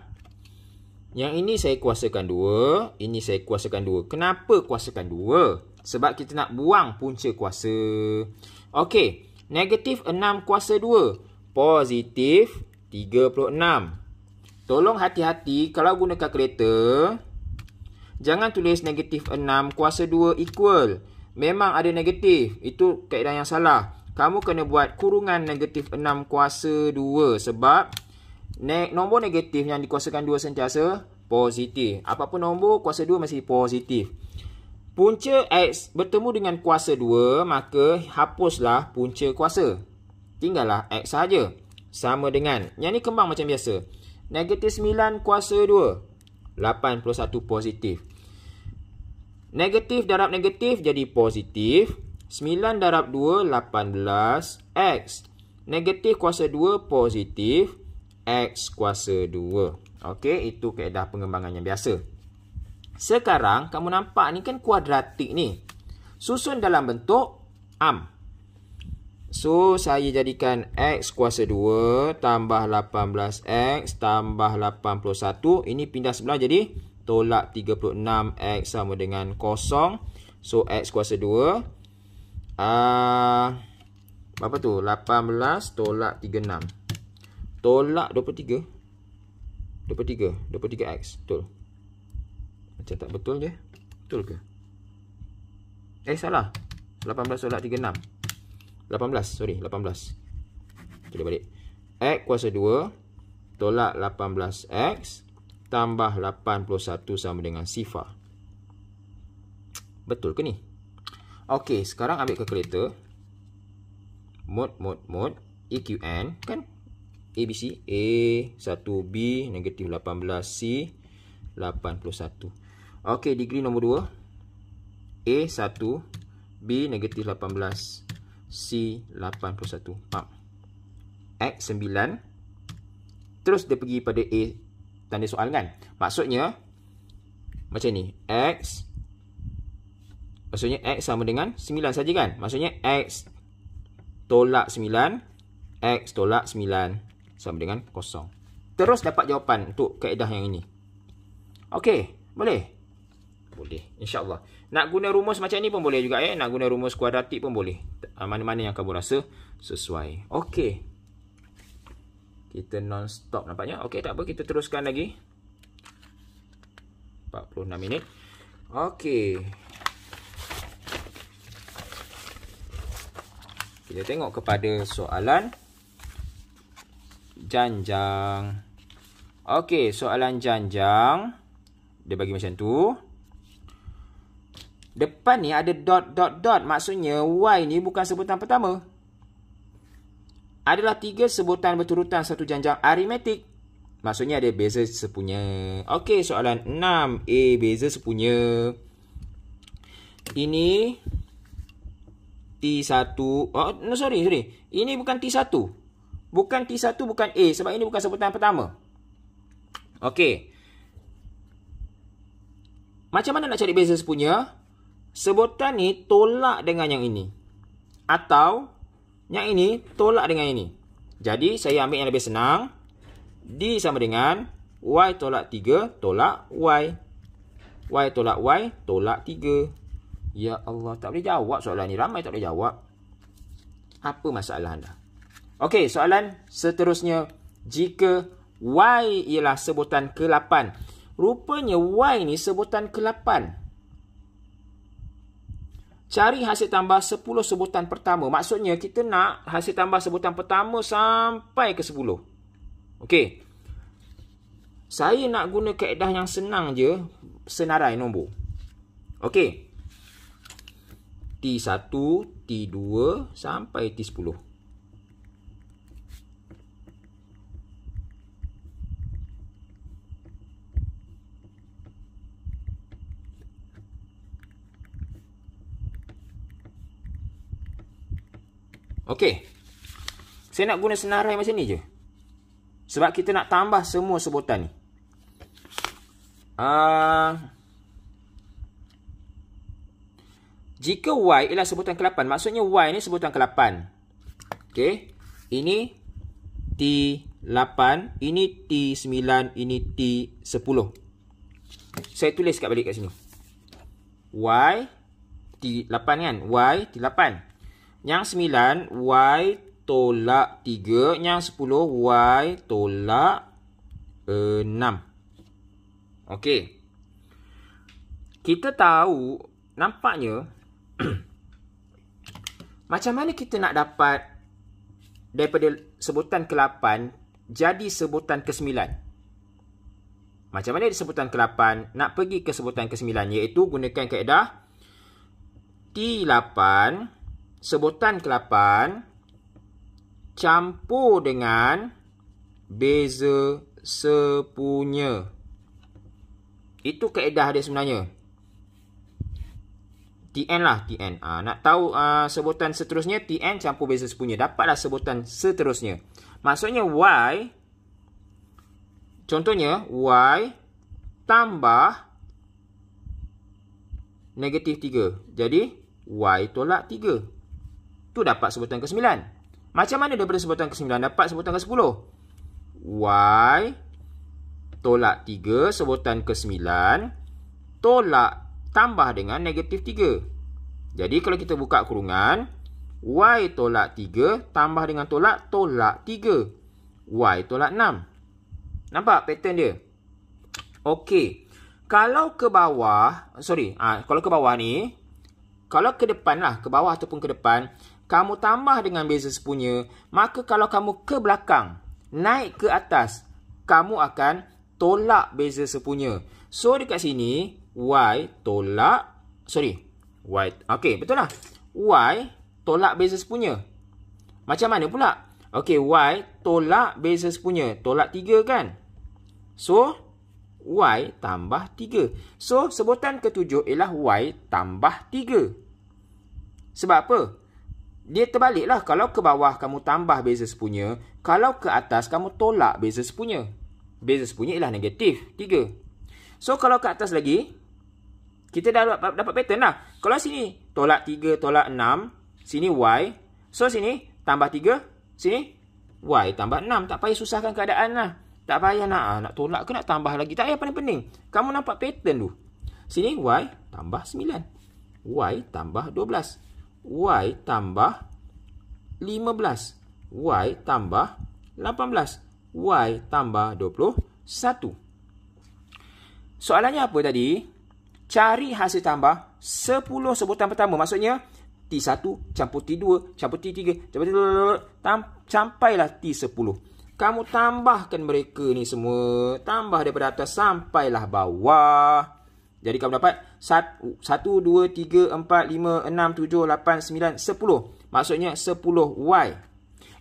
Yang ini saya kuasakan dua, Ini saya kuasakan dua. Kenapa kuasakan dua? Sebab kita nak buang punca kuasa Okey Negatif 6 kuasa 2 Positif 36 Tolong hati-hati kalau guna kalkulator, Jangan tulis negatif 6 kuasa 2 equal Memang ada negatif Itu kaedah yang salah kamu kena buat kurungan negatif 6 kuasa 2 sebab ne nombor negatif yang dikuasakan 2 sentiasa positif. Apapun nombor kuasa 2 masih positif. Punca X bertemu dengan kuasa 2 maka hapuslah punca kuasa. Tinggallah X saja Sama dengan yang ni kembang macam biasa. Negatif 9 kuasa 2. 81 positif. Negatif darab negatif jadi positif. 9 darab 2, 18. X. Negatif kuasa 2, positif. X kuasa 2. Okey, itu keadaan pengembangan yang biasa. Sekarang, kamu nampak ni kan kuadratik ni. Susun dalam bentuk am. So, saya jadikan X kuasa 2 tambah 18X tambah 81. Ini pindah sebelah jadi tolak 36X sama dengan kosong. So, X kuasa 2 uh, Apa tu 18 tolak 36 Tolak 23 23 23x Betul Macam tak betul je Betul ke Eh salah 18 tolak 36 18 sorry 18 Kita balik X kuasa 2 Tolak 18x Tambah 81 sama dengan sifar Betul ke ni Okey, sekarang ambil calculator. Mode, mode, mode. EQN, kan? ABC. A, 1B, negatif 18C, 81. Okey, degree nombor 2. A, 1B, negatif 18C, 81. Pump. X, 9. Terus dia pergi pada A, tanda soal kan? Maksudnya, macam ni. X, 9. Maksudnya X sama dengan 9 saja kan? Maksudnya X tolak 9 X tolak 9 sama dengan kosong. Terus dapat jawapan untuk kaedah yang ini Okey, boleh? Boleh, insyaAllah Nak guna rumus macam ni pun boleh juga eh Nak guna rumus kuadratik pun boleh ah, Mana-mana yang kamu rasa sesuai Okey Kita non-stop nampaknya Okey, tak apa, kita teruskan lagi 46 minit Okey Kita tengok kepada soalan janjang. Okey, soalan janjang dia bagi macam tu. Depan ni ada dot dot dot maksudnya y ni bukan sebutan pertama. Adalah tiga sebutan berturutan satu janjang aritmetik. Maksudnya ada beza sepunya. Okey, soalan enam. A beza sepunya. Ini T1 oh, no, Sorry, sorry Ini bukan T1 Bukan T1, bukan A Sebab ini bukan sebutan pertama Okey Macam mana nak cari beza sepunya? Sebutan ni tolak dengan yang ini Atau Yang ini tolak dengan ini Jadi saya ambil yang lebih senang D sama dengan Y tolak 3 tolak Y Y tolak Y tolak 3 Ya Allah, tak boleh jawab soalan ni. Ramai tak boleh jawab. Apa masalah anda? Okey, soalan seterusnya. Jika Y ialah sebutan ke-8. Rupanya Y ni sebutan ke-8. Cari hasil tambah 10 sebutan pertama. Maksudnya kita nak hasil tambah sebutan pertama sampai ke 10. Okey. Saya nak guna kaedah yang senang je. Senarai nombor. Okey. T1, T2 sampai T10. Okey. Saya nak guna senarai macam ni je. Sebab kita nak tambah semua sebutan ni. Ah uh... Jika Y ialah sebutan ke-8, maksudnya Y ini sebutan ke-8. Okey. Ini T8, ini T9, ini T10. Saya tulis kat balik kat sini. Y T8 kan? Y T8. Yang 9 Y tolak 3, yang 10 Y tolak 6. Uh, eh, Okey. Kita tahu nampaknya macam mana kita nak dapat daripada sebutan ke-8 jadi sebutan ke-9? Macam mana sebutan ke-8 nak pergi ke sebutan ke-9 iaitu gunakan kaedah T8 sebutan ke-8 campur dengan beza sepunya. Itu kaedah dia sebenarnya. TN lah TN. Ha, ah, nak tahu uh, sebutan seterusnya TN campur beza sepunya. Dapatlah sebutan seterusnya. Maksudnya Y. Contohnya Y tambah negatif 3. Jadi Y tolak 3. tu dapat sebutan ke-9. Macam mana daripada sebutan ke-9 dapat sebutan ke-10? Y tolak 3 sebutan ke-9 tolak tambah dengan negatif 3. Jadi kalau kita buka kurungan, y tolak 3 tambah dengan tolak tolak 3. y tolak 6. Nampak pattern dia? Okey. Kalau ke bawah, sorry, ha, kalau ke bawah ni, kalau ke depan lah, ke bawah ataupun ke depan, kamu tambah dengan beza sepunya, maka kalau kamu ke belakang, naik ke atas, kamu akan tolak beza sepunya. So, dekat sini, Y tolak Sorry Y Okay betul lah Y tolak basis punya. Macam mana pula Okay Y tolak basis punya. Tolak 3 kan So Y tambah 3 So sebutan ketujuh ialah Y tambah 3 Sebab apa? Dia terbaliklah Kalau ke bawah kamu tambah beza sepunya Kalau ke atas kamu tolak beza sepunya Beza sepunya ialah negatif tiga. So kalau ke atas lagi kita dah dapat, dapat pattern lah. Kalau sini, tolak 3, tolak 6. Sini Y. So, sini, tambah 3. Sini, Y tambah 6. Tak payah susahkan keadaan lah. Tak payah nak, ah, nak tolak ke nak tambah lagi. Tak payah pening-pening. Kamu nampak pattern tu. Sini, Y tambah 9. Y tambah 12. Y tambah 15. Y tambah 18. Y tambah 21. Soalannya apa tadi? cari hasil tambah 10 sebutan pertama. Maksudnya T1 campur T2 campur T3 campur T2 sampailah T10. Kamu tambahkan mereka ni semua. Tambah daripada atas sampai lah bawah. Jadi kamu dapat 1, 1 2 3 4 5 6 7 8 9 10. Maksudnya 10Y.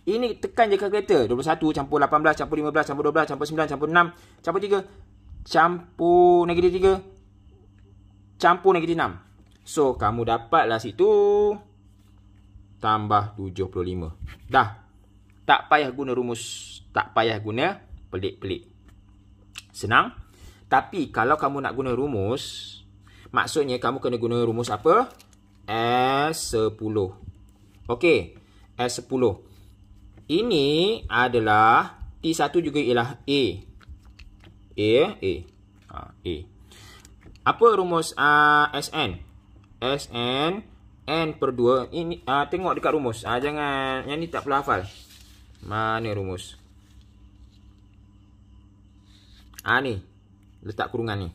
Ini tekan je kereta. 21 campur 18 campur 15 campur 12 campur 9 campur 6 campur 3 campur negatif 3 campur negatif 6. So, kamu dapatlah situ tambah 75. Dah. Tak payah guna rumus. Tak payah guna pelik-pelik. Senang. Tapi, kalau kamu nak guna rumus, maksudnya kamu kena guna rumus apa? S10. Okey. S10. Ini adalah T1 juga ialah A. A, A. Ha, A. Apa rumus uh, ah, SN? SN N per 2 ini uh, tengok dekat rumus. Ah uh, jangan yang ni tak perlu hafal. Mana rumus? Ah uh, ni. Letak kurungan ni.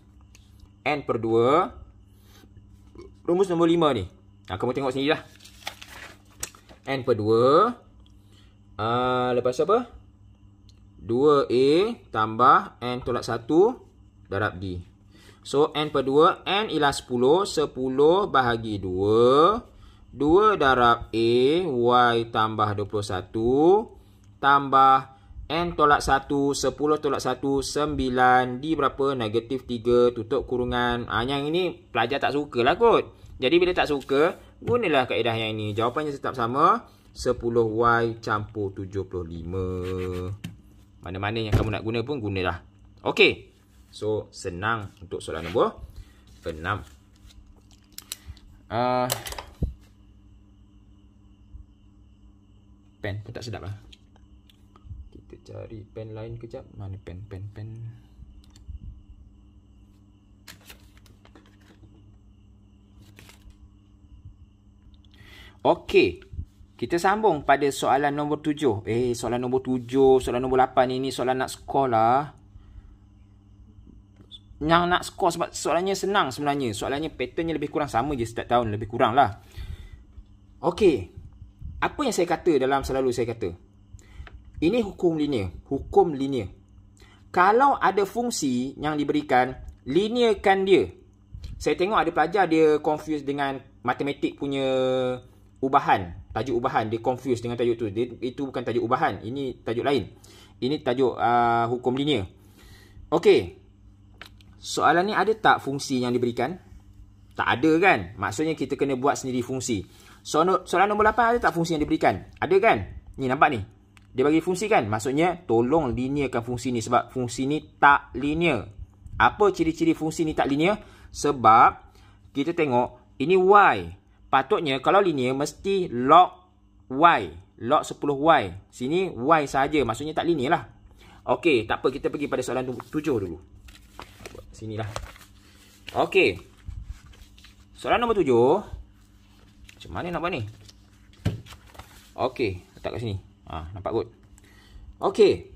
N per 2 rumus nombor 5 ni. Ah uh, kamu tengok lah N per 2 uh, ah, lepas apa? 2A tambah N tolak 1 darab D. So n per 2 n ialah 10 10 bahagi 2 2 darab a y tambah 21 tambah N tolak 1, 10 tolak 1, 9, D berapa? Negatif 3, tutup kurungan. Ha, yang ini pelajar tak suka lah kot. Jadi bila tak suka, gunalah kaedah yang ini. Jawapannya tetap sama. 10Y campur 75. Mana-mana yang kamu nak guna pun gunalah. Okey. So senang untuk soalan nombor 6 uh, ah. Pen pun tak sedap lah Kita cari pen lain kejap Mana pen pen pen Okey. Kita sambung pada soalan nombor tujuh. Eh, soalan nombor tujuh, soalan nombor lapan ini soalan nak sekolah yang nak skor sebab soalannya senang sebenarnya. Soalannya patternnya lebih kurang sama je setiap tahun lebih kurang lah. Okey. Apa yang saya kata dalam selalu saya kata? Ini hukum linear. Hukum linear. Kalau ada fungsi yang diberikan, linearkan dia. Saya tengok ada pelajar dia confuse dengan matematik punya ubahan. Tajuk ubahan. Dia confuse dengan tajuk tu. Dia, itu bukan tajuk ubahan. Ini tajuk lain. Ini tajuk uh, hukum linear. Okey soalan ni ada tak fungsi yang diberikan? Tak ada kan? Maksudnya kita kena buat sendiri fungsi. So, no, soalan nombor 8 ada tak fungsi yang diberikan? Ada kan? Ni nampak ni. Dia bagi fungsi kan? Maksudnya tolong linearkan fungsi ni sebab fungsi ni tak linear. Apa ciri-ciri fungsi ni tak linear? Sebab kita tengok ini y. Patutnya kalau linear mesti log y. Log 10y. Sini y saja, Maksudnya tak linear lah. Okey, tak apa. Kita pergi pada soalan 7 dulu sini lah. Okey. Soalan nombor tujuh. Macam mana nak buat ni? Okey. Letak kat sini. Ha, nampak kot. Okey.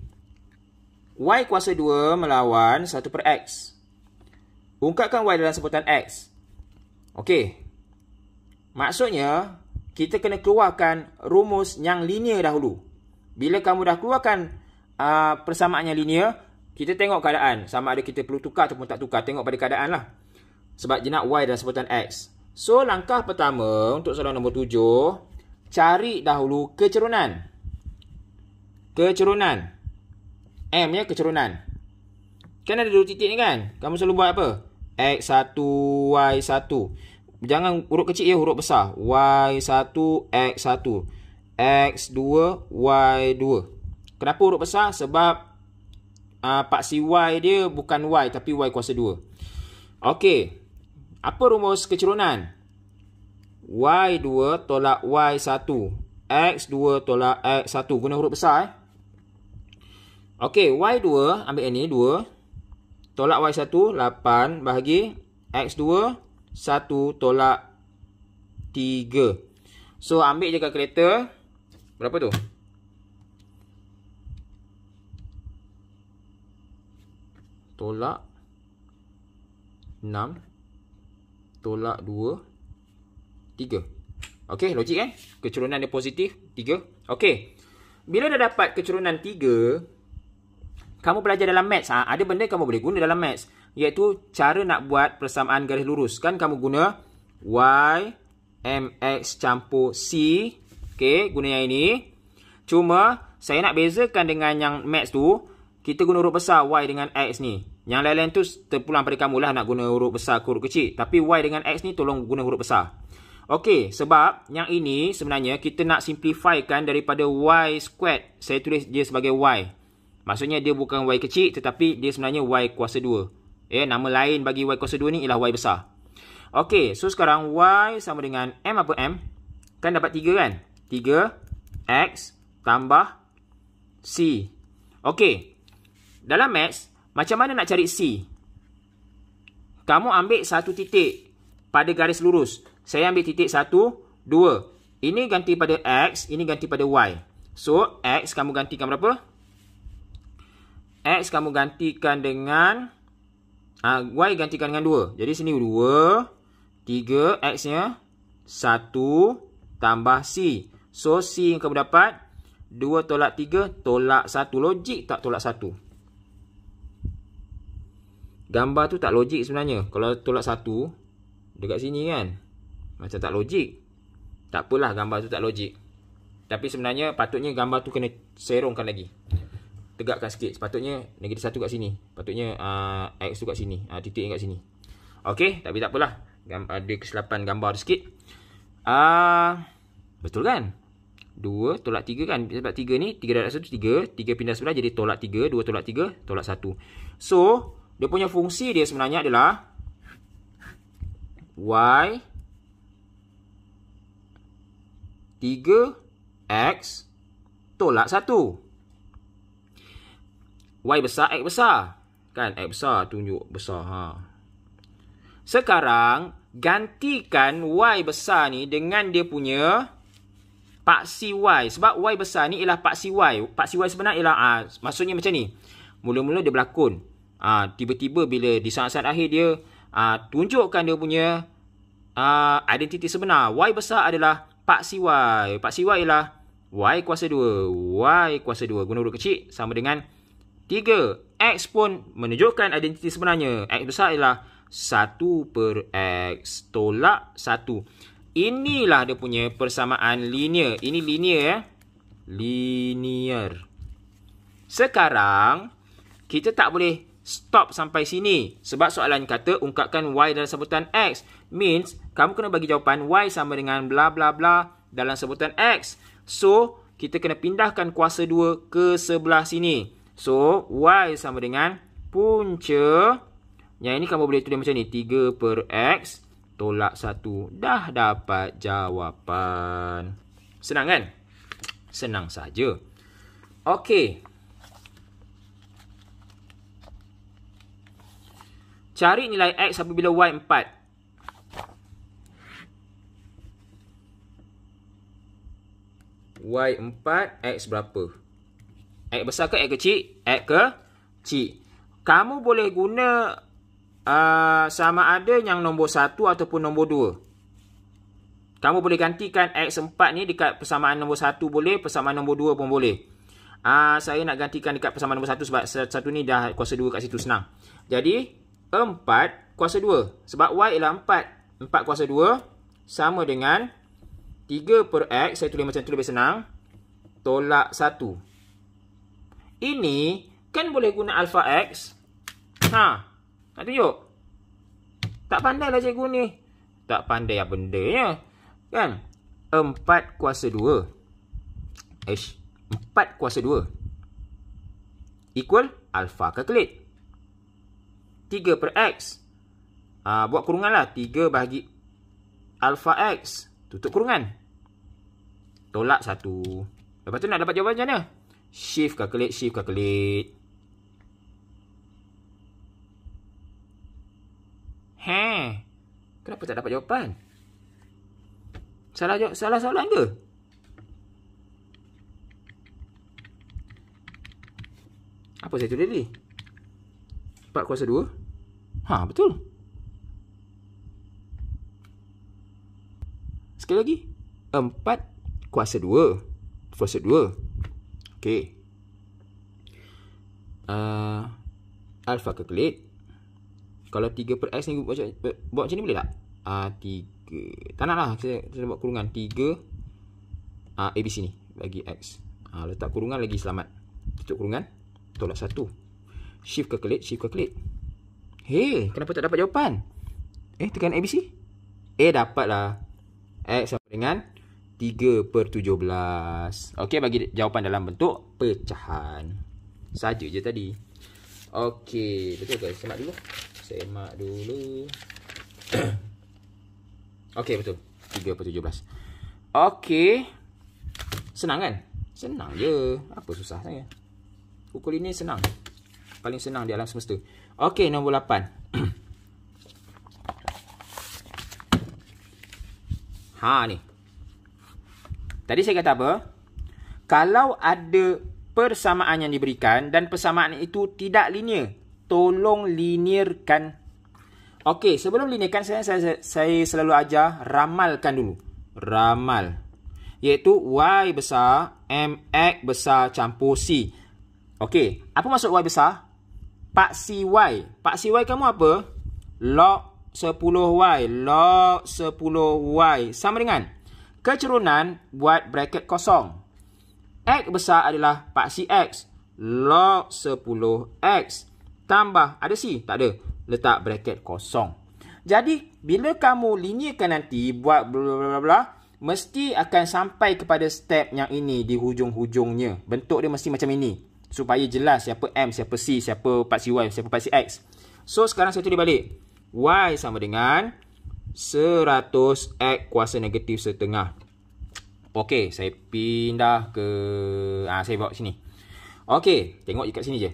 Y kuasa 2 melawan 1 per X. Ungkapkan Y dalam sebutan X. Okey. Maksudnya, kita kena keluarkan rumus yang linear dahulu. Bila kamu dah keluarkan uh, persamaan yang linear, kita tengok keadaan Sama ada kita perlu tukar ataupun tak tukar Tengok pada keadaan lah Sebab jenak Y dan sebutan X So langkah pertama untuk soalan nombor tujuh Cari dahulu kecerunan Kecerunan M ya kecerunan Kan ada dua titik ni kan Kamu selalu buat apa X1 Y1 Jangan huruf kecil ya huruf besar Y1 X1 X2 Y2 Kenapa huruf besar? Sebab uh, ah, paksi Y dia bukan Y tapi Y kuasa 2. Okey. Apa rumus kecerunan? Y2 tolak Y1. X2 tolak X1. Guna huruf besar eh. Okey, Y2 ambil yang ni, 2. Tolak Y1, 8 bahagi. X2, 1 tolak 3. So, ambil je kat Berapa tu? tolak 6 tolak 2 3 Okey, logik kan? Eh? Kecerunan dia positif 3 Okey, bila dah dapat kecerunan 3 Kamu belajar dalam maths ha? Ada benda kamu boleh guna dalam maths Iaitu cara nak buat persamaan garis lurus Kan kamu guna Y MX campur C Okey, guna yang ini Cuma saya nak bezakan dengan yang maths tu kita guna huruf besar Y dengan X ni. Yang lain-lain tu terpulang pada kamu lah nak guna huruf besar ke huruf kecil. Tapi Y dengan X ni tolong guna huruf besar. Okey, sebab yang ini sebenarnya kita nak simplifikan daripada Y squared. Saya tulis dia sebagai Y. Maksudnya dia bukan Y kecil tetapi dia sebenarnya Y kuasa 2. Eh, ya, nama lain bagi Y kuasa 2 ni ialah Y besar. Okey, so sekarang Y sama dengan M apa M? Kan dapat 3 kan? 3 X tambah C. Okey, dalam maths, macam mana nak cari C? Kamu ambil satu titik pada garis lurus. Saya ambil titik satu, dua. Ini ganti pada X, ini ganti pada Y. So, X kamu gantikan berapa? X kamu gantikan dengan... Uh, y gantikan dengan 2. Jadi, sini 2, 3, X-nya 1 tambah C. So, C yang kamu dapat, 2 tolak 3, tolak 1. Logik tak tolak 1? gambar tu tak logik sebenarnya. Kalau tolak satu dekat sini kan. Macam tak logik. Tak apalah gambar tu tak logik. Tapi sebenarnya patutnya gambar tu kena serongkan lagi. Tegakkan sikit. Sepatutnya negatif satu kat sini. Patutnya uh, ah, X tu kat sini. Uh, titik kat sini. Okey. Tapi tak apalah. Gambar, ada kesilapan gambar sikit. Uh, betul kan? 2 tolak 3 kan? Sebab 3 ni. 3 darat 1 tu 3. 3 pindah sebelah jadi tolak 3. 2 tolak 3. Tolak 1. So. Dia punya fungsi dia sebenarnya adalah Y 3X Tolak 1 Y besar, X besar Kan, X besar, tunjuk besar ha. Sekarang Gantikan Y besar ni Dengan dia punya Paksi Y Sebab Y besar ni ialah paksi Y Paksi Y sebenarnya ialah ha, Maksudnya macam ni Mula-mula dia berlakon ha, tiba-tiba bila di saat-saat akhir dia ha, tunjukkan dia punya ha, identiti sebenar. Y besar adalah Pak Si Y. Pak Si Y ialah Y kuasa 2. Y kuasa 2. Guna huruf kecil sama dengan 3. X pun menunjukkan identiti sebenarnya. X besar ialah 1 per X tolak 1. Inilah dia punya persamaan linear. Ini linear ya. Linear. Sekarang, kita tak boleh stop sampai sini. Sebab soalan kata ungkapkan Y dalam sebutan X. Means, kamu kena bagi jawapan Y sama dengan bla bla bla dalam sebutan X. So, kita kena pindahkan kuasa 2 ke sebelah sini. So, Y sama dengan punca. Yang ini kamu boleh tulis macam ni. 3 per X tolak 1. Dah dapat jawapan. Senang kan? Senang saja. Okey. cari nilai x apabila y 4. y 4 x berapa? x besar ke x kecil? x ke C. Kamu boleh guna uh, sama ada yang nombor 1 ataupun nombor 2. Kamu boleh gantikan x 4 ni dekat persamaan nombor 1 boleh, persamaan nombor 2 pun boleh. Uh, saya nak gantikan dekat persamaan nombor 1 sebab satu ni dah kuasa 2 kat situ senang. Jadi, 4 kuasa 2. Sebab y ialah 4. 4 kuasa 2 sama dengan 3 per x. Saya tulis macam tu lebih senang. Tolak 1. Ini kan boleh guna alpha x. Ha. Nak tunjuk? Tak pandai lah cikgu ni. Tak pandai lah benda ya. Kan? 4 kuasa 2. Eish. 4 kuasa 2. Equal alpha calculate. 3 per X. Ha, buat kurungan lah. 3 bahagi alpha X. Tutup kurungan. Tolak 1. Lepas tu nak dapat jawapan macam mana? Shift calculate, shift calculate. Heh, Kenapa tak dapat jawapan? Salah salah soalan ke? Apa saya tulis ni? 4 kuasa 2. Ha, betul. Sekali lagi. 4 kuasa 2. Kuasa 2. Okey. Uh, alpha calculate. Kalau 3 per X ni buat macam, buat macam ni boleh tak? Uh, ah, 3. Tak nak lah. Kita, kita buat kurungan. 3 uh, ah, ABC ni. Bagi X. Uh, letak kurungan lagi selamat. Tutup kurungan. Tolak 1. Shift calculate. Shift calculate. Hei, kenapa tak dapat jawapan? Eh, tekan ABC. Eh, dapatlah. X sama dengan 3 per 17. Okey, bagi jawapan dalam bentuk pecahan. Saja je tadi. Okey, betul ke? Semak dulu. Semak dulu. Okey, betul. 3 per 17. Okey. Senang kan? Senang je. Apa susah sangat? Pukul ini senang. Paling senang di alam semesta. Okey, nombor 8. ha ni. Tadi saya kata apa? Kalau ada persamaan yang diberikan dan persamaan itu tidak linear, tolong linearkan. Okey, sebelum linearkan saya, saya saya selalu ajar ramalkan dulu. Ramal Yaitu y besar mx besar campur c. Okey, apa maksud y besar? Pak si CY. Pak si CY kamu apa? Log 10Y. Log 10Y. Sama dengan kecerunan buat bracket kosong. X besar adalah Pak si x, Log 10X. Tambah. Ada si Tak ada. Letak bracket kosong. Jadi, bila kamu linearkan nanti buat bla bla bla bla, mesti akan sampai kepada step yang ini di hujung-hujungnya. Bentuk dia mesti macam ini supaya jelas siapa M, siapa C, siapa paksi Y, siapa paksi X. So sekarang saya tulis balik. Y sama dengan 100X kuasa negatif setengah. Okey, saya pindah ke... Ah, saya bawa sini. Okey, tengok je sini je.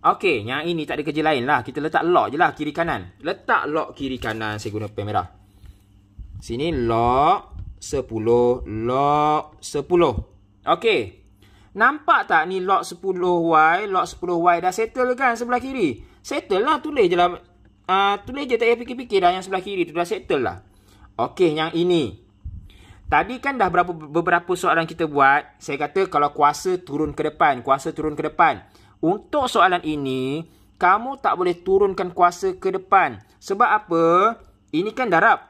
Okey, yang ini tak ada kerja lain lah. Kita letak lock je lah kiri kanan. Letak lock kiri kanan saya guna pen merah. Sini lock 10, lock 10. Okey, Nampak tak ni log 10Y, log 10Y dah settle kan sebelah kiri? Settle lah, tulis je lah. Uh, tulis je tak payah fikir-fikir dah yang sebelah kiri tu dah settle lah. Okey, yang ini. Tadi kan dah berapa, beberapa soalan kita buat. Saya kata kalau kuasa turun ke depan, kuasa turun ke depan. Untuk soalan ini, kamu tak boleh turunkan kuasa ke depan. Sebab apa? Ini kan darab.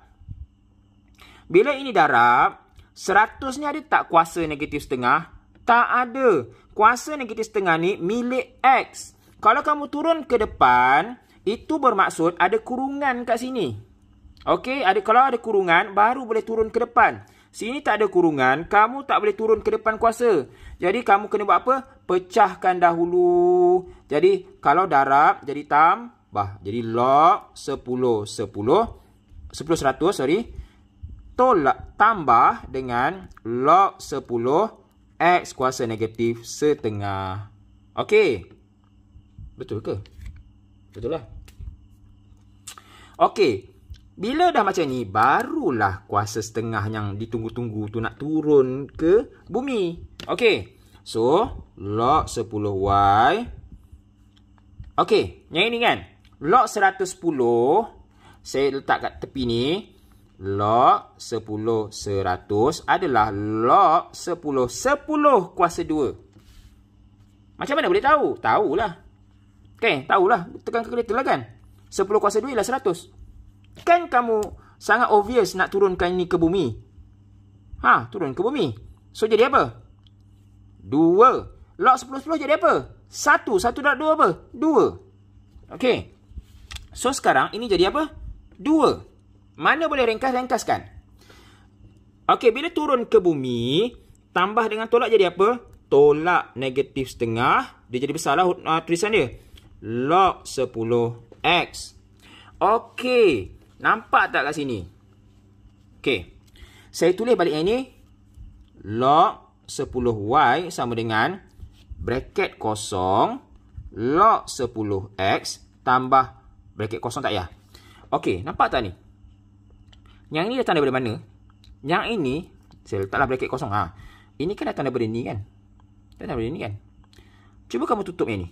Bila ini darab, 100 ni ada tak kuasa negatif setengah? Tak ada. Kuasa negatif setengah ni milik X. Kalau kamu turun ke depan, itu bermaksud ada kurungan kat sini. Okey, ada, kalau ada kurungan, baru boleh turun ke depan. Sini tak ada kurungan, kamu tak boleh turun ke depan kuasa. Jadi, kamu kena buat apa? Pecahkan dahulu. Jadi, kalau darab, jadi tam, bah, jadi log 10, 10, 10, 100, sorry. Tolak, tambah dengan log 10, X kuasa negatif setengah. Okey. Betul ke? Betul lah. Okey. Bila dah macam ni, barulah kuasa setengah yang ditunggu-tunggu tu nak turun ke bumi. Okey. So, log 10Y. Okey. Yang ini kan. Log 110. Saya letak kat tepi ni log 10 100 adalah log 10 10 kuasa 2. Macam mana boleh tahu? Tahu lah. Okay, tahu lah. Tekan kalkulator lah kan. 10 kuasa 2 ialah 100. Kan kamu sangat obvious nak turunkan ini ke bumi. Ha, turun ke bumi. So jadi apa? 2. Log 10 10 jadi apa? 1. 1 darab 2 apa? 2. Okay. So sekarang ini jadi apa? 2. 2. Mana boleh ringkas, ringkaskan. Okey, bila turun ke bumi, tambah dengan tolak jadi apa? Tolak negatif setengah. Dia jadi besar lah uh, tulisan dia. Log 10x. Okey, nampak tak kat sini? Okey, saya tulis balik yang ini. Log 10y sama dengan bracket kosong log 10x tambah bracket kosong tak ya? Okey, nampak tak ni? Yang ini datang daripada mana? Yang ini, saya letaklah bracket kosong. Ha. Ini kan datang daripada ni kan? Datang daripada ni kan? Cuba kamu tutup yang ni.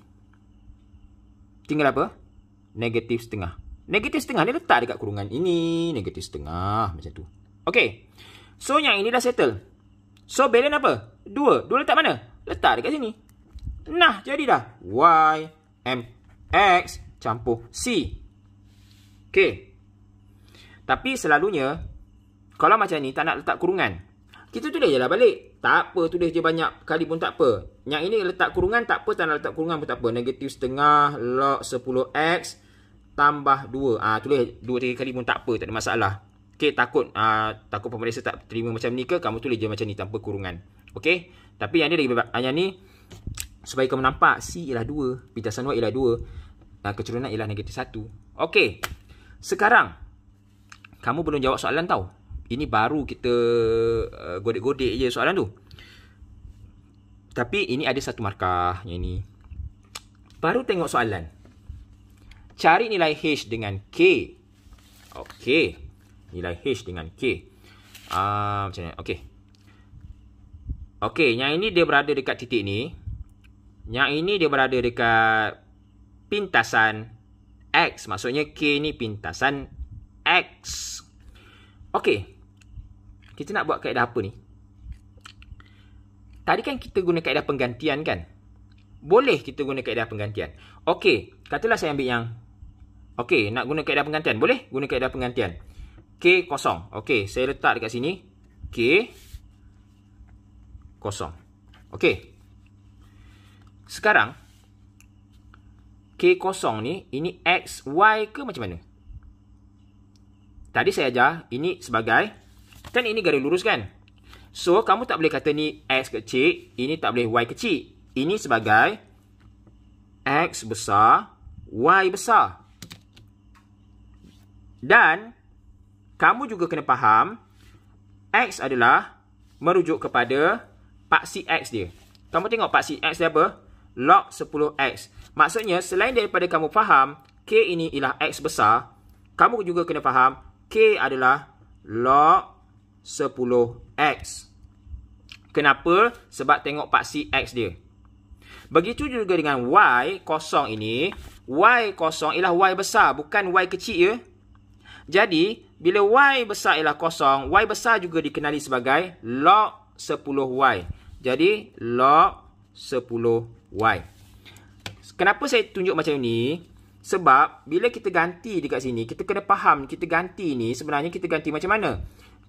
Tinggal apa? Negatif setengah. Negatif setengah dia letak dekat kurungan ini. Negatif setengah macam tu. Okay. So, yang ini dah settle. So, balance apa? Dua. Dua letak mana? Letak dekat sini. Nah, jadi dah. Y, M, X, campur C. Okay. Tapi selalunya Kalau macam ni tak nak letak kurungan Kita tulis je lah balik Tak apa tulis je banyak kali pun tak apa Yang ini letak kurungan tak apa Tak nak letak kurungan pun tak apa Negatif setengah log 10x Tambah 2 Ah Tulis 2-3 kali pun tak apa Tak ada masalah Okay takut ah, Takut pemeriksa tak terima macam ni ke Kamu tulis je macam ni tanpa kurungan Okay Tapi yang ni lagi bebat Yang ni Supaya kamu nampak C ialah 2 Pintasan 2 ialah 2 Kecerunan ialah negatif 1 Okay Sekarang kamu belum jawab soalan tau. Ini baru kita uh, godik-godik je soalan tu. Tapi ini ada satu markah yang ni. Baru tengok soalan. Cari nilai H dengan K. Okey. Nilai H dengan K. Uh, macam mana? Okey. Okey, yang ini dia berada dekat titik ni. Yang ini dia berada dekat pintasan X. Maksudnya K ni pintasan X. Okey. Kita nak buat kaedah apa ni? Tadi kan kita guna kaedah penggantian kan? Boleh kita guna kaedah penggantian. Okey, katalah saya ambil yang Okey, nak guna kaedah penggantian. Boleh guna kaedah penggantian. K kosong. Okey, saya letak dekat sini. K kosong. Okey. Sekarang K kosong ni ini x y ke macam mana? Tadi saya ajar ini sebagai kan ini garis lurus kan. So kamu tak boleh kata ni x kecil, ini tak boleh y kecil. Ini sebagai x besar, y besar. Dan kamu juga kena faham x adalah merujuk kepada paksi x dia. Kamu tengok paksi x dia apa? log 10x. Maksudnya selain daripada kamu faham k ini ialah x besar, kamu juga kena faham K adalah log 10X. Kenapa? Sebab tengok paksi X dia. Begitu juga dengan Y kosong ini. Y kosong ialah Y besar. Bukan Y kecil ya. Jadi, bila Y besar ialah kosong. Y besar juga dikenali sebagai log 10Y. Jadi, log 10Y. Kenapa saya tunjuk macam ni? Sebab bila kita ganti dekat sini, kita kena faham kita ganti ni sebenarnya kita ganti macam mana?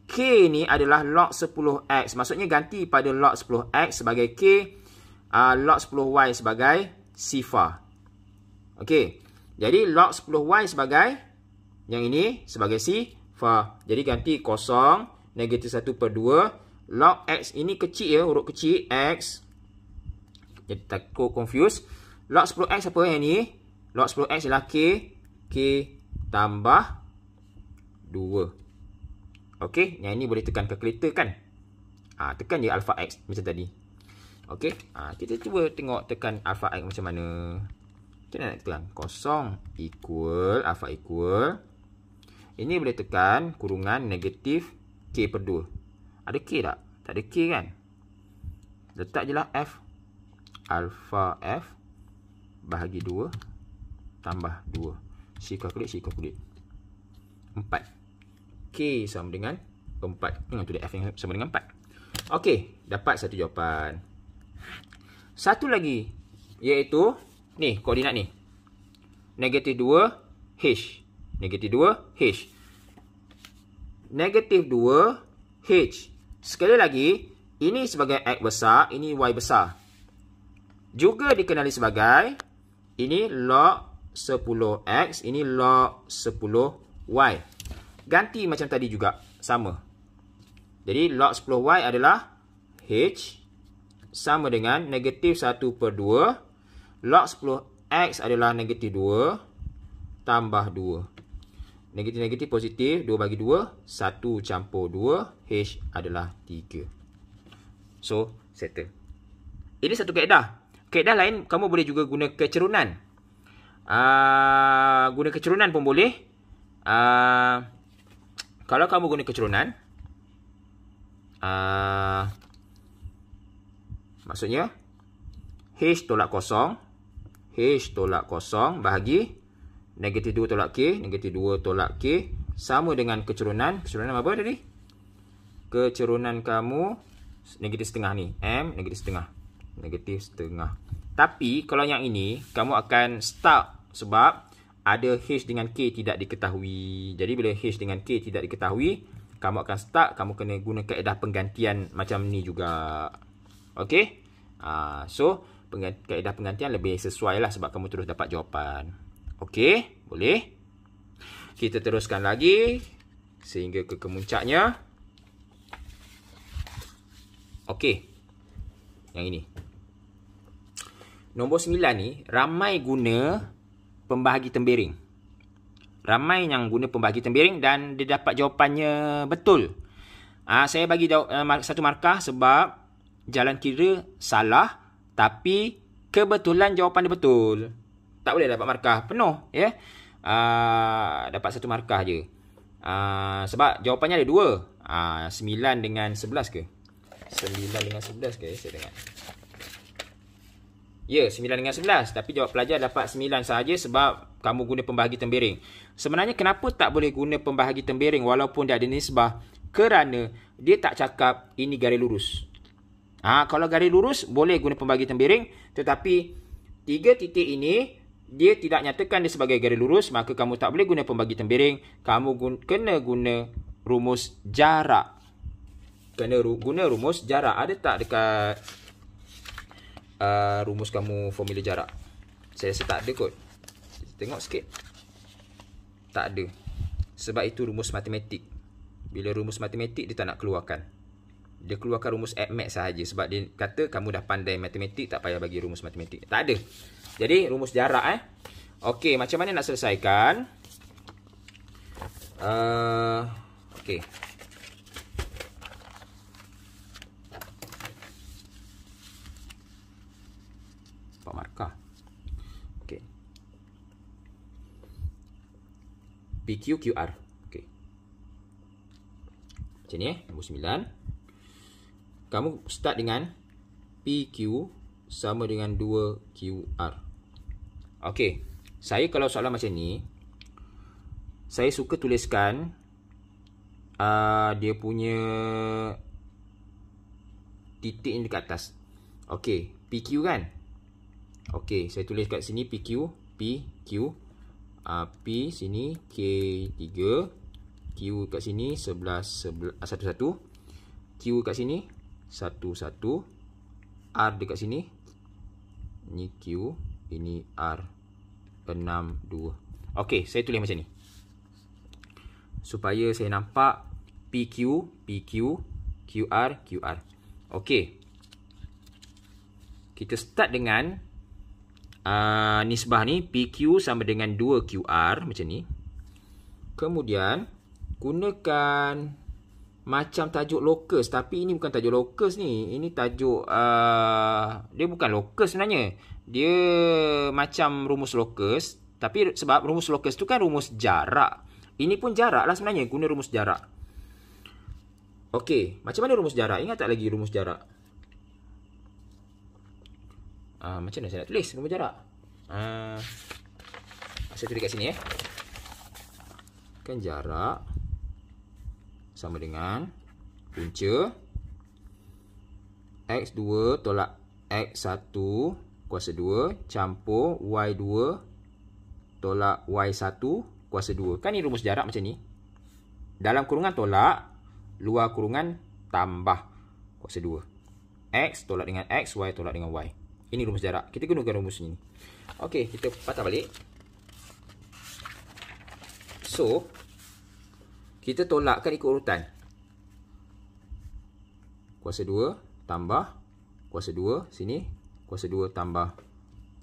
K ni adalah log 10x. Maksudnya ganti pada log 10x sebagai K, uh, log 10y sebagai sifar. Okey. Jadi log 10y sebagai yang ini sebagai sifar. Jadi ganti kosong, negatif 1 per 2. Log x ini kecil ya, huruf kecil x. Jadi takut confuse. Log 10x apa yang ini? log 10x ialah k k tambah 2 ok, yang ini boleh tekan calculator kan ha, tekan je alpha x macam tadi ok, ha, kita cuba tengok tekan alpha x macam mana macam nak tekan, kosong equal, alpha equal ini boleh tekan kurungan negatif k per 2 ada k tak? tak ada k kan letak je lah f alpha f bahagi tambah 2 Sikor kulit, sikor kulit 4 K sama dengan 4 Dengan tu dia F yang sama dengan 4 Okey, dapat satu jawapan Satu lagi Iaitu Ni, koordinat ni Negatif 2 H Negatif 2 H Negatif 2 H Sekali lagi Ini sebagai X besar Ini Y besar Juga dikenali sebagai Ini log 10x ini log 10y. Ganti macam tadi juga sama. Jadi log 10y adalah h sama dengan negatif 1 per 2. Log 10x adalah negatif 2 tambah 2. Negatif-negatif positif 2 bagi 2. 1 campur 2. H adalah 3. So, settle. Ini satu kaedah. Kaedah lain kamu boleh juga guna kecerunan uh, guna kecerunan pun boleh. Uh, kalau kamu guna kecerunan, uh, ah, maksudnya H tolak kosong, H tolak kosong bahagi negatif 2 tolak K, negatif 2 tolak K sama dengan kecerunan. Kecerunan apa tadi? Kecerunan kamu negatif setengah ni. M negatif setengah. Negatif setengah. Tapi kalau yang ini, kamu akan start sebab ada H dengan K tidak diketahui. Jadi bila H dengan K tidak diketahui, kamu akan start, kamu kena guna kaedah penggantian macam ni juga. Okay. Uh, ah, so, kaedah penggantian lebih sesuai lah sebab kamu terus dapat jawapan. Okay. Boleh? Kita teruskan lagi sehingga ke kemuncaknya. Okay. Yang ini. Nombor 9 ni, ramai guna pembahagi tembiring. Ramai yang guna pembahagi tembiring dan dia dapat jawapannya betul. ha, saya bagi eh, satu markah sebab jalan kira salah tapi kebetulan jawapan dia betul. Tak boleh dapat markah penuh ya. Ah ha, dapat satu markah je. Ha, sebab jawapannya ada dua. Ah 9 dengan 11 ke? 9 dengan 11 ke saya tengok. Ya, 9 dengan 11. Tapi jawab pelajar dapat 9 sahaja sebab kamu guna pembahagi tembiring. Sebenarnya kenapa tak boleh guna pembahagi tembiring walaupun dia ada nisbah? Kerana dia tak cakap ini garis lurus. Ha, kalau garis lurus, boleh guna pembahagi tembiring. Tetapi, tiga titik ini, dia tidak nyatakan dia sebagai garis lurus. Maka kamu tak boleh guna pembahagi tembiring. Kamu guna, kena guna rumus jarak. Kena guna rumus jarak. Ada tak dekat uh, rumus kamu formula jarak Saya rasa tak ada kot Tengok sikit Tak ada Sebab itu rumus matematik Bila rumus matematik dia tak nak keluarkan Dia keluarkan rumus admat sahaja Sebab dia kata kamu dah pandai matematik Tak payah bagi rumus matematik Tak ada Jadi rumus jarak eh Okey, macam mana nak selesaikan uh, Okey markah. Okey. PQQR. Okey. Macam ni eh, nombor 9. Kamu start dengan PQ sama dengan 2QR. Okey. Saya kalau soalan macam ni, saya suka tuliskan uh, dia punya titik yang dekat atas. Okey, PQ kan? Okey, saya tulis kat sini PQ PQ uh, ah, P sini K3 Q kat sini 11 11 uh, 11 Q kat sini 11 R dekat sini ini Q ini R 6 2 Okey, saya tulis macam ni supaya saya nampak PQ PQ QR QR Okey, kita start dengan Ah, nisbah ni PQ sama dengan 2QR macam ni. Kemudian gunakan macam tajuk lokus, tapi ini bukan tajuk lokus ni. Ini tajuk uh, dia bukan lokus, sebenarnya. Dia macam rumus lokus. tapi sebab rumus lokus tu kan rumus jarak. Ini pun jarak lah sebenarnya guna rumus jarak. Okey, macam mana rumus jarak? Ingat tak lagi rumus jarak? uh, macam mana saya nak tulis nombor jarak? Uh, ah. saya tulis kat sini eh. Kan jarak sama dengan punca x2 tolak x1 kuasa 2 campur y2 tolak y1 kuasa 2. Kan ni rumus jarak macam ni. Dalam kurungan tolak, luar kurungan tambah kuasa 2. x tolak dengan x, y tolak dengan y. Ini rumus jarak. Kita gunakan rumus ni. Okey, kita patah balik. So, kita tolakkan ikut urutan. Kuasa 2 tambah kuasa 2 sini. Kuasa 2 tambah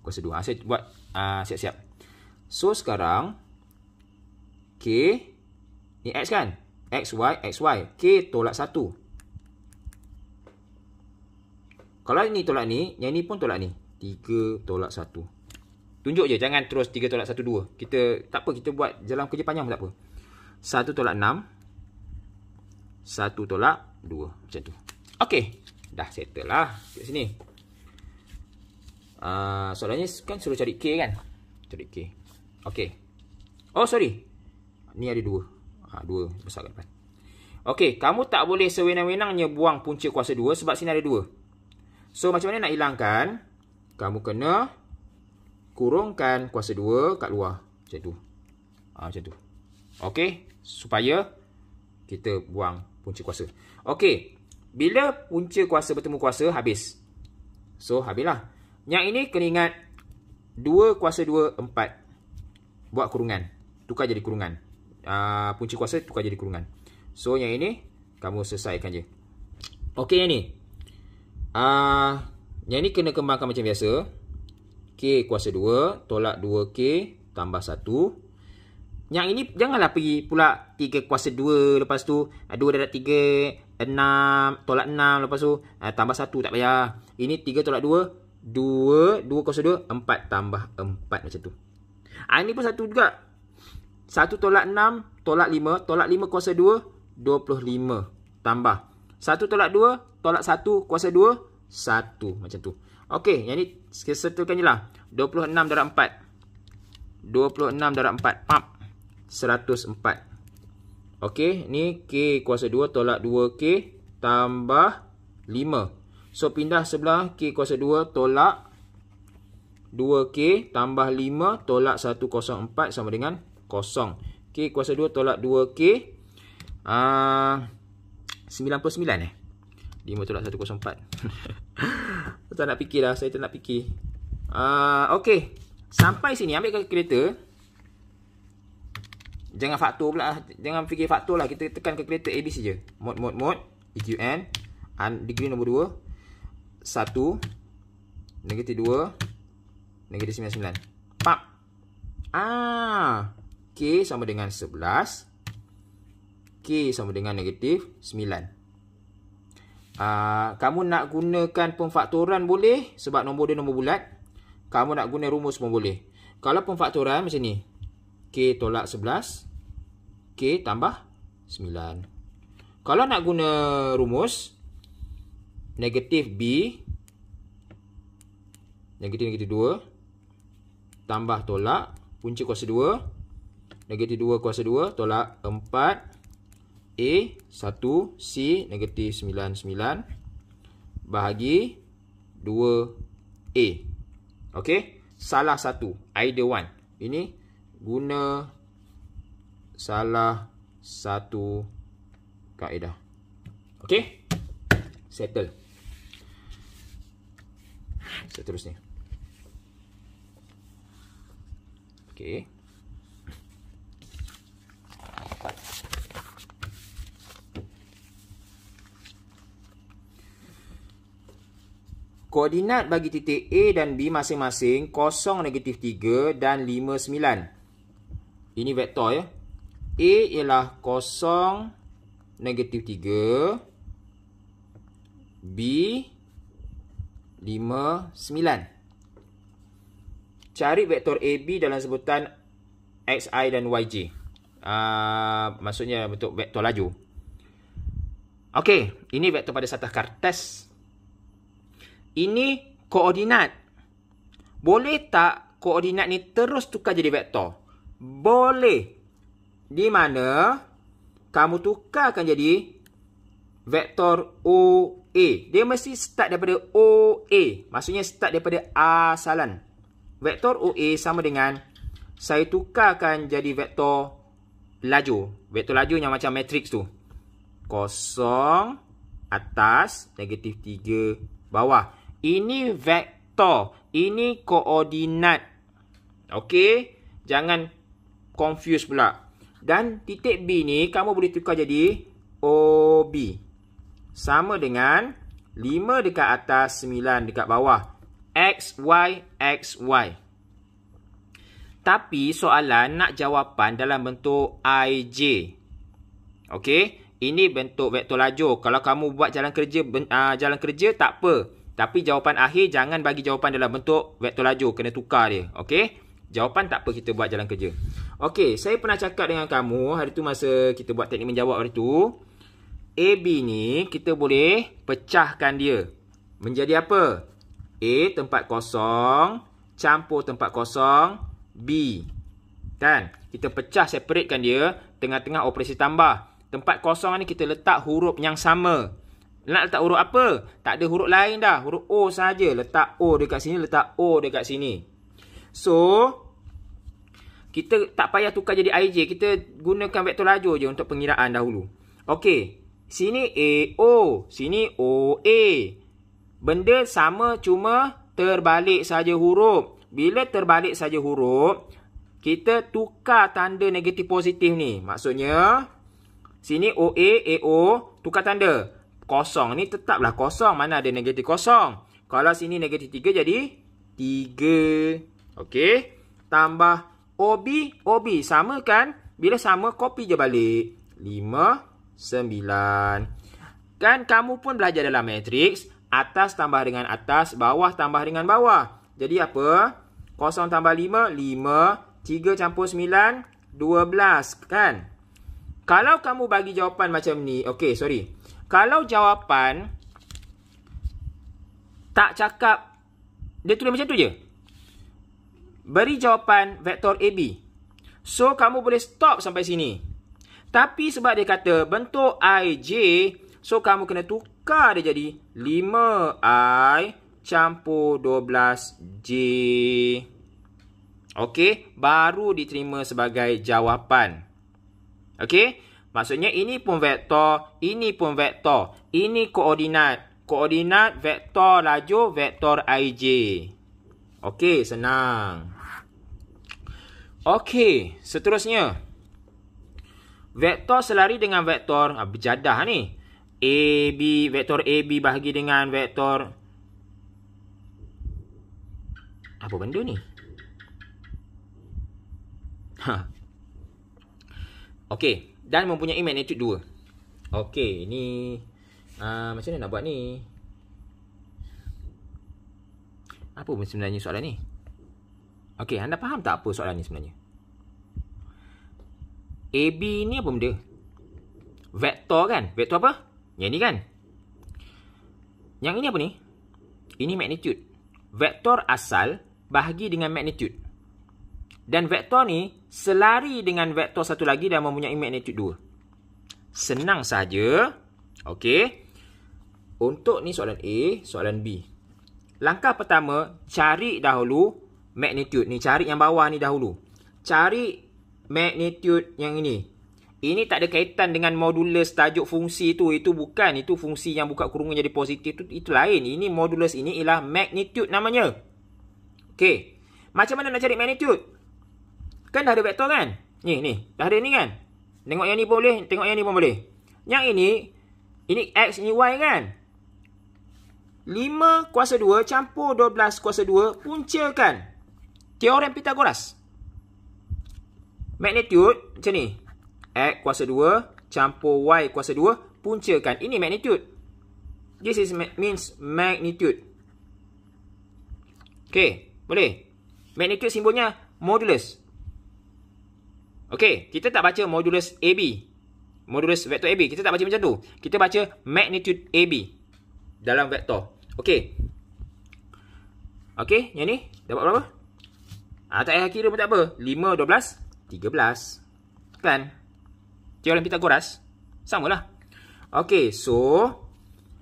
kuasa 2. Ha, ah, saya buat ah, siap-siap. Uh, so, sekarang K ni X kan? X, Y, X, Y. K tolak 1. 1. Kalau ni tolak ni, yang ni pun tolak ni. 3 tolak 1. Tunjuk je. Jangan terus 3 tolak 1, 2. Kita, tak apa. Kita buat jalan kerja panjang pun tak apa. 1 tolak 6. 1 tolak 2. Macam tu. Okay. Dah settle lah. Kat sini. Uh, soalannya kan suruh cari K kan? Cari K. Okay. Oh, sorry. Ni ada 2. Ha, 2 besar kat depan. Okay. Kamu tak boleh sewenang-wenangnya buang punca kuasa 2 sebab sini ada 2. So macam mana nak hilangkan? Kamu kena kurungkan kuasa 2 kat luar. Macam tu. Ha, macam tu. Okey. Supaya kita buang punca kuasa. Okey. Bila punca kuasa bertemu kuasa habis. So habislah. Yang ini kena ingat 2 kuasa 2 4. Buat kurungan. Tukar jadi kurungan. Uh, punca kuasa tukar jadi kurungan. So yang ini kamu selesaikan je. Okey yang ini. Uh, yang ni kena kembangkan macam biasa. K kuasa 2 tolak 2K tambah 1. Yang ini janganlah pergi pula 3 kuasa 2 lepas tu. 2 darat 3, 6 tolak 6 lepas tu. Uh, tambah 1 tak payah. Ini 3 tolak 2, 2, 2 kuasa 2, 4 tambah 4 macam tu. Uh, ini pun satu juga. 1 tolak 6 tolak 5 tolak 5 kuasa 2, 25 tambah 1 tolak 2, tolak 1, kuasa 2, 1. Macam tu. Okey, yang ni setelkan je lah. 26 darab 4. 26 darab 4. Pap. 104. Okey, ni K kuasa 2 tolak 2K tambah 5. So, pindah sebelah K kuasa 2 tolak 2K tambah 5 tolak kosong 104 sama dengan kosong. K kuasa 2 tolak 2K. Haa... Uh, 99 eh 5 tolak 104 Tak nak fikir lah Saya tak nak fikir uh, ah, Okay Sampai sini Ambil kereta Jangan faktor pula lah. Jangan fikir faktor lah Kita tekan ke kereta ABC je Mode mode mode EQN And Degree nombor 2 1 Negatif 2 Negatif 99 Pap Ah, K okay, sama dengan K sama dengan negatif 9. Aa, ah, kamu nak gunakan pemfaktoran boleh sebab nombor dia nombor bulat. Kamu nak guna rumus pun boleh. Kalau pemfaktoran macam ni. K tolak 11. K tambah 9. Kalau nak guna rumus. Negatif B. Negatif-negatif 2. Tambah tolak. Punca kuasa 2. Negatif 2 kuasa 2. Tolak 4. 4. A 1 C negatif 99 Bahagi 2 A Ok Salah satu Either one Ini Guna Salah Satu Kaedah Ok Settle Seterusnya Ok Koordinat bagi titik A dan B masing-masing 0, negatif 3 dan 5, 9. Ini vektor ya. A ialah 0, negatif 3. B, 5, 9. Cari vektor AB dalam sebutan XI dan YJ. Uh, ah, maksudnya bentuk vektor laju. Okey, ini vektor pada satah kartes. Okey ini koordinat. Boleh tak koordinat ni terus tukar jadi vektor? Boleh. Di mana kamu tukarkan jadi vektor OA. Dia mesti start daripada OA. Maksudnya start daripada asalan. Vektor OA sama dengan saya tukarkan jadi vektor laju. Vektor laju yang macam matrix tu. Kosong atas, negatif tiga bawah. Ini vektor. Ini koordinat. Okey? Jangan confuse pula. Dan titik B ni kamu boleh tukar jadi OB. Sama dengan 5 dekat atas, 9 dekat bawah. X, Y, X, Y. Tapi soalan nak jawapan dalam bentuk i j, Okey? Ini bentuk vektor lajur. Kalau kamu buat jalan kerja, uh, jalan kerja tak apa. Tapi jawapan akhir jangan bagi jawapan dalam bentuk vektor laju. Kena tukar dia. Okey? Jawapan tak apa kita buat jalan kerja. Okey, saya pernah cakap dengan kamu hari tu masa kita buat teknik menjawab hari tu. b ni kita boleh pecahkan dia. Menjadi apa? A tempat kosong campur tempat kosong B. Kan? Kita pecah separatekan dia tengah-tengah operasi tambah. Tempat kosong ni kita letak huruf yang sama. Nak letak huruf apa? Tak ada huruf lain dah. Huruf O saja. Letak O dekat sini, letak O dekat sini. So, kita tak payah tukar jadi IJ. Kita gunakan vektor lajur je untuk pengiraan dahulu. Okey. Sini AO. Sini OA. Benda sama cuma terbalik saja huruf. Bila terbalik saja huruf, kita tukar tanda negatif positif ni. Maksudnya, sini OA, AO, tukar tanda kosong. Ini tetaplah kosong. Mana ada negatif kosong. Kalau sini negatif 3 jadi 3. Okey. Tambah OB. OB sama kan? Bila sama, copy je balik. 5, 9. Kan kamu pun belajar dalam matriks. Atas tambah dengan atas. Bawah tambah dengan bawah. Jadi apa? Kosong tambah 5, 5. 3 campur 9, 12. Kan? Kalau kamu bagi jawapan macam ni. Okey, sorry. Kalau jawapan tak cakap, dia tulis macam tu je. Beri jawapan vektor AB. So, kamu boleh stop sampai sini. Tapi sebab dia kata bentuk IJ, so kamu kena tukar dia jadi 5I campur 12J. Okey, baru diterima sebagai jawapan. Okey, Maksudnya ini pun vektor, ini pun vektor. Ini koordinat. Koordinat vektor laju vektor IJ. Okey, senang. Okey, seterusnya. Vektor selari dengan vektor, ah, berjadah ni. AB, vektor AB bahagi dengan vektor. Apa benda ni? Ha. Okey, dan mempunyai magnitude 2. Okey, ni uh, macam mana nak buat ni? Apa pun sebenarnya soalan ni? Okey, anda faham tak apa soalan ni sebenarnya? AB ni apa benda? Vektor kan? Vektor apa? Yang ni kan? Yang ini apa ni? Ini magnitude. Vektor asal bahagi dengan magnitude. Dan vektor ni selari dengan vektor satu lagi dan mempunyai magnitude 2. Senang saja, Okey. Untuk ni soalan A, soalan B. Langkah pertama, cari dahulu magnitude. Ni cari yang bawah ni dahulu. Cari magnitude yang ini. Ini tak ada kaitan dengan modulus tajuk fungsi tu. Itu bukan. Itu fungsi yang buka kurungan jadi positif tu. Itu lain. Ini modulus ini ialah magnitude namanya. Okey. Macam mana nak cari magnitude? Kan dah ada vektor kan? Ni, ni. Dah ada ni kan? Tengok yang ni pun boleh. Tengok yang ni pun boleh. Yang ini, ini X, ini Y kan? 5 kuasa 2 campur 12 kuasa 2 puncakan teorem Pythagoras. Magnitude macam ni. X kuasa 2 campur Y kuasa 2 puncakan. Ini magnitude. This is ma means magnitude. Okay, boleh? Magnitude simbolnya Modulus. Okey, kita tak baca modulus AB. Modulus vektor AB. Kita tak baca macam tu. Kita baca magnitude AB dalam vektor. Okey. Okey, yang ni dapat berapa? Ah ha, tak payah kira pun tak apa. 5 12 13. Kan? Teorem Pitagoras samalah. Okey, so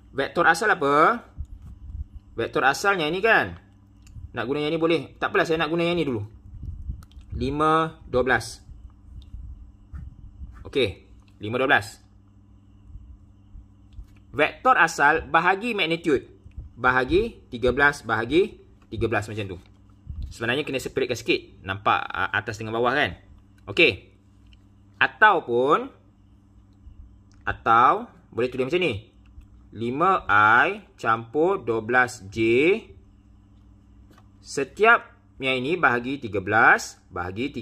vektor asal apa? Vektor asalnya ni kan. Nak guna yang ni boleh. Tak apalah saya nak guna yang ni dulu. 5 12 Okey, 5.12. Vektor asal bahagi magnitude. Bahagi 13 bahagi 13 macam tu. Sebenarnya kena separatekan sikit. Nampak atas dengan bawah kan? Okey. Ataupun. Atau boleh tulis macam ni. 5i campur 12j. Setiap yang ini bahagi 13 bahagi 13.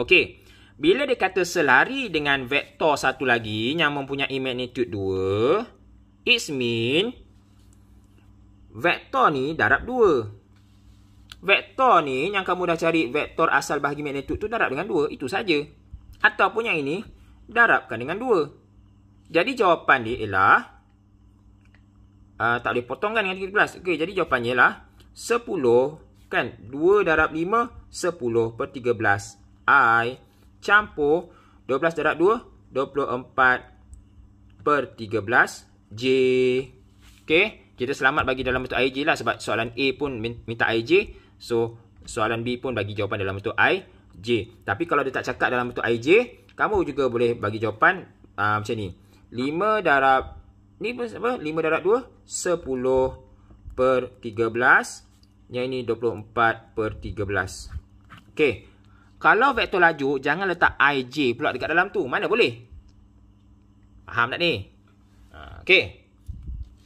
Okey. Bila dia kata selari dengan vektor satu lagi yang mempunyai magnitude 2, it's mean vektor ni darab 2. Vektor ni yang kamu dah cari vektor asal bahagi magnitude tu darab dengan 2. Itu saja. Ataupun yang ini darabkan dengan 2. Jadi jawapan dia ialah uh, tak boleh potongkan dengan 13. Okey, jadi jawapannya ialah 10 kan 2 darab 5 10 per 13 i campur 12 darab 2 24 per 13 J Okay Kita selamat bagi dalam bentuk IJ lah Sebab soalan A pun minta IJ So soalan B pun bagi jawapan dalam bentuk IJ Tapi kalau dia tak cakap dalam bentuk IJ Kamu juga boleh bagi jawapan uh, macam ni 5 darab Ni pun apa? 5 darab 2 10 per 13 Yang ini 24 per 13 Okay kalau vektor laju, jangan letak ij pula dekat dalam tu. Mana boleh? Faham tak ni? Ha, okay.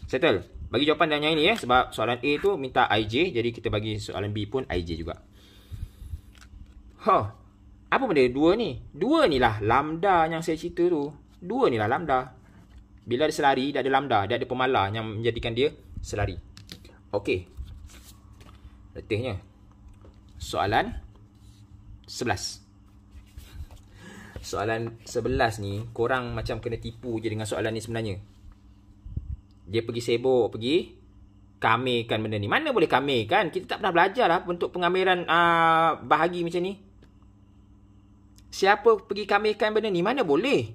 Settle. Bagi jawapan dan yang ini ya. Sebab soalan A tu minta ij. Jadi kita bagi soalan B pun ij juga. Huh. Ha, apa benda dua ni? Dua ni lah lambda yang saya cerita tu. Dua ni lah lambda. Bila dia selari, dia ada lambda. Dia ada pemalar yang menjadikan dia selari. Okay. Letihnya. Soalan Sebelas. Soalan sebelas ni Korang macam kena tipu je dengan soalan ni sebenarnya Dia pergi sibuk pergi Kamerkan benda ni Mana boleh kamerkan Kita tak pernah belajar lah Untuk pengamiran uh, ah, bahagi macam ni Siapa pergi kamerkan benda ni Mana boleh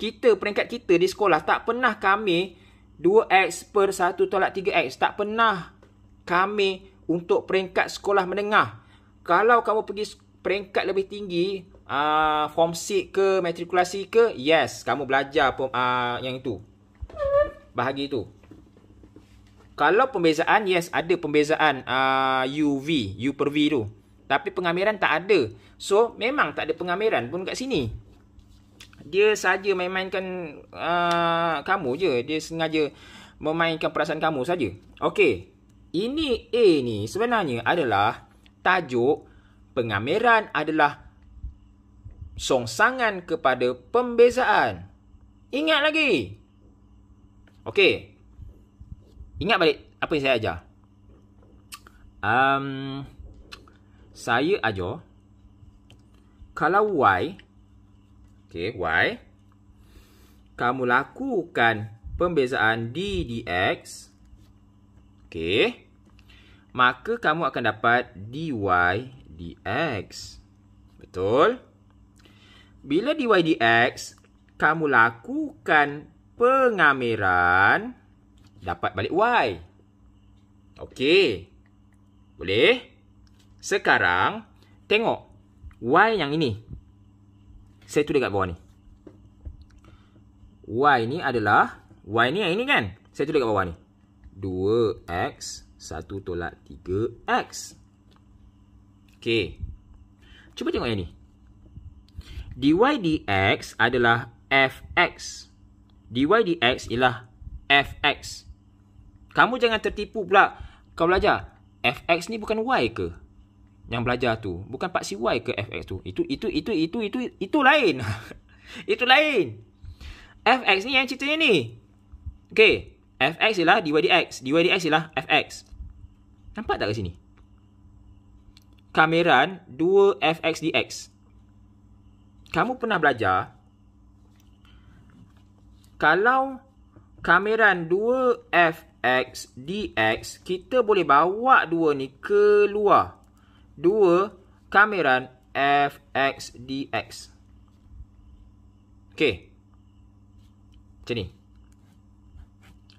Kita peringkat kita di sekolah Tak pernah kamer 2x per 1 tolak 3x Tak pernah kami untuk peringkat sekolah menengah kalau kamu pergi peringkat lebih tinggi uh, form seat ke matrikulasi ke yes kamu belajar form, uh, ah, yang itu bahagi itu kalau pembezaan yes ada pembezaan uh, ah, UV U per V tu tapi pengamiran tak ada so memang tak ada pengamiran pun kat sini dia saja main-mainkan uh, kamu je dia sengaja memainkan perasaan kamu saja okey ini A ni sebenarnya adalah tajuk pengamiran adalah songsangan kepada pembezaan. Ingat lagi. Okey. Ingat balik apa yang saya ajar. Um, saya ajar kalau y, okay y, kamu lakukan pembezaan d dx okay maka kamu akan dapat dy dx. Betul? Bila dy dx, kamu lakukan pengamiran, dapat balik y. Okey. Boleh? Sekarang, tengok y yang ini. Saya tulis kat bawah ni. Y ni adalah, y ni yang ini kan? Saya tulis kat bawah ni. 2x satu tolak tiga x Okay, Cuba tengok yang ni. dy dx adalah fx. dy dx ialah fx. Kamu jangan tertipu pula kau belajar. fx ni bukan y ke? Yang belajar tu. Bukan paksi y ke fx tu? Itu, itu, itu, itu, itu, itu lain. itu lain. fx ni yang ceritanya ni. Okey. fx ialah dy dx. dy dx ialah fx. Nampak tak kat sini? Kameran 2FXDX. Kamu pernah belajar kalau kameran 2FXDX kita boleh bawa dua ni keluar. Dua kameran FXDX. Okey. Macam ni.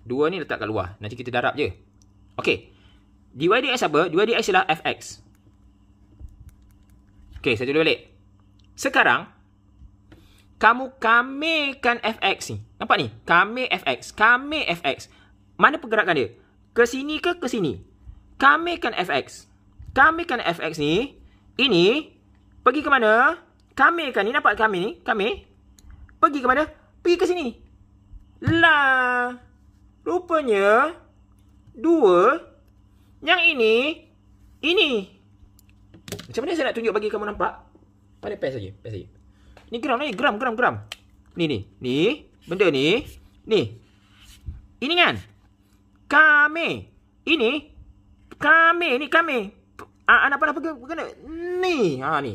Dua ni letak kat luar. Nanti kita darab je. Okey dy dx apa? dy dx ialah fx. Okey, saya tulis balik. Sekarang, kamu kamekan fx ni. Nampak ni? Kame fx. Kame fx. Mana pergerakan dia? Ke sini ke ke sini? Kamekan fx. Kamekan fx ni. Ini, pergi ke mana? Kamekan ni. Nampak kami ni? Kame. Pergi ke mana? Pergi ke sini. Lah. Rupanya, dua yang ini Ini Macam mana saya nak tunjuk bagi kamu nampak Pada pass saja Pass saja Ni gram ni gram gram gram Ni ni Ni Benda ni Ni Ini kan Kami Ini Kami ni kami Anak ah, ah, pernah pergi kena Ni ha, ni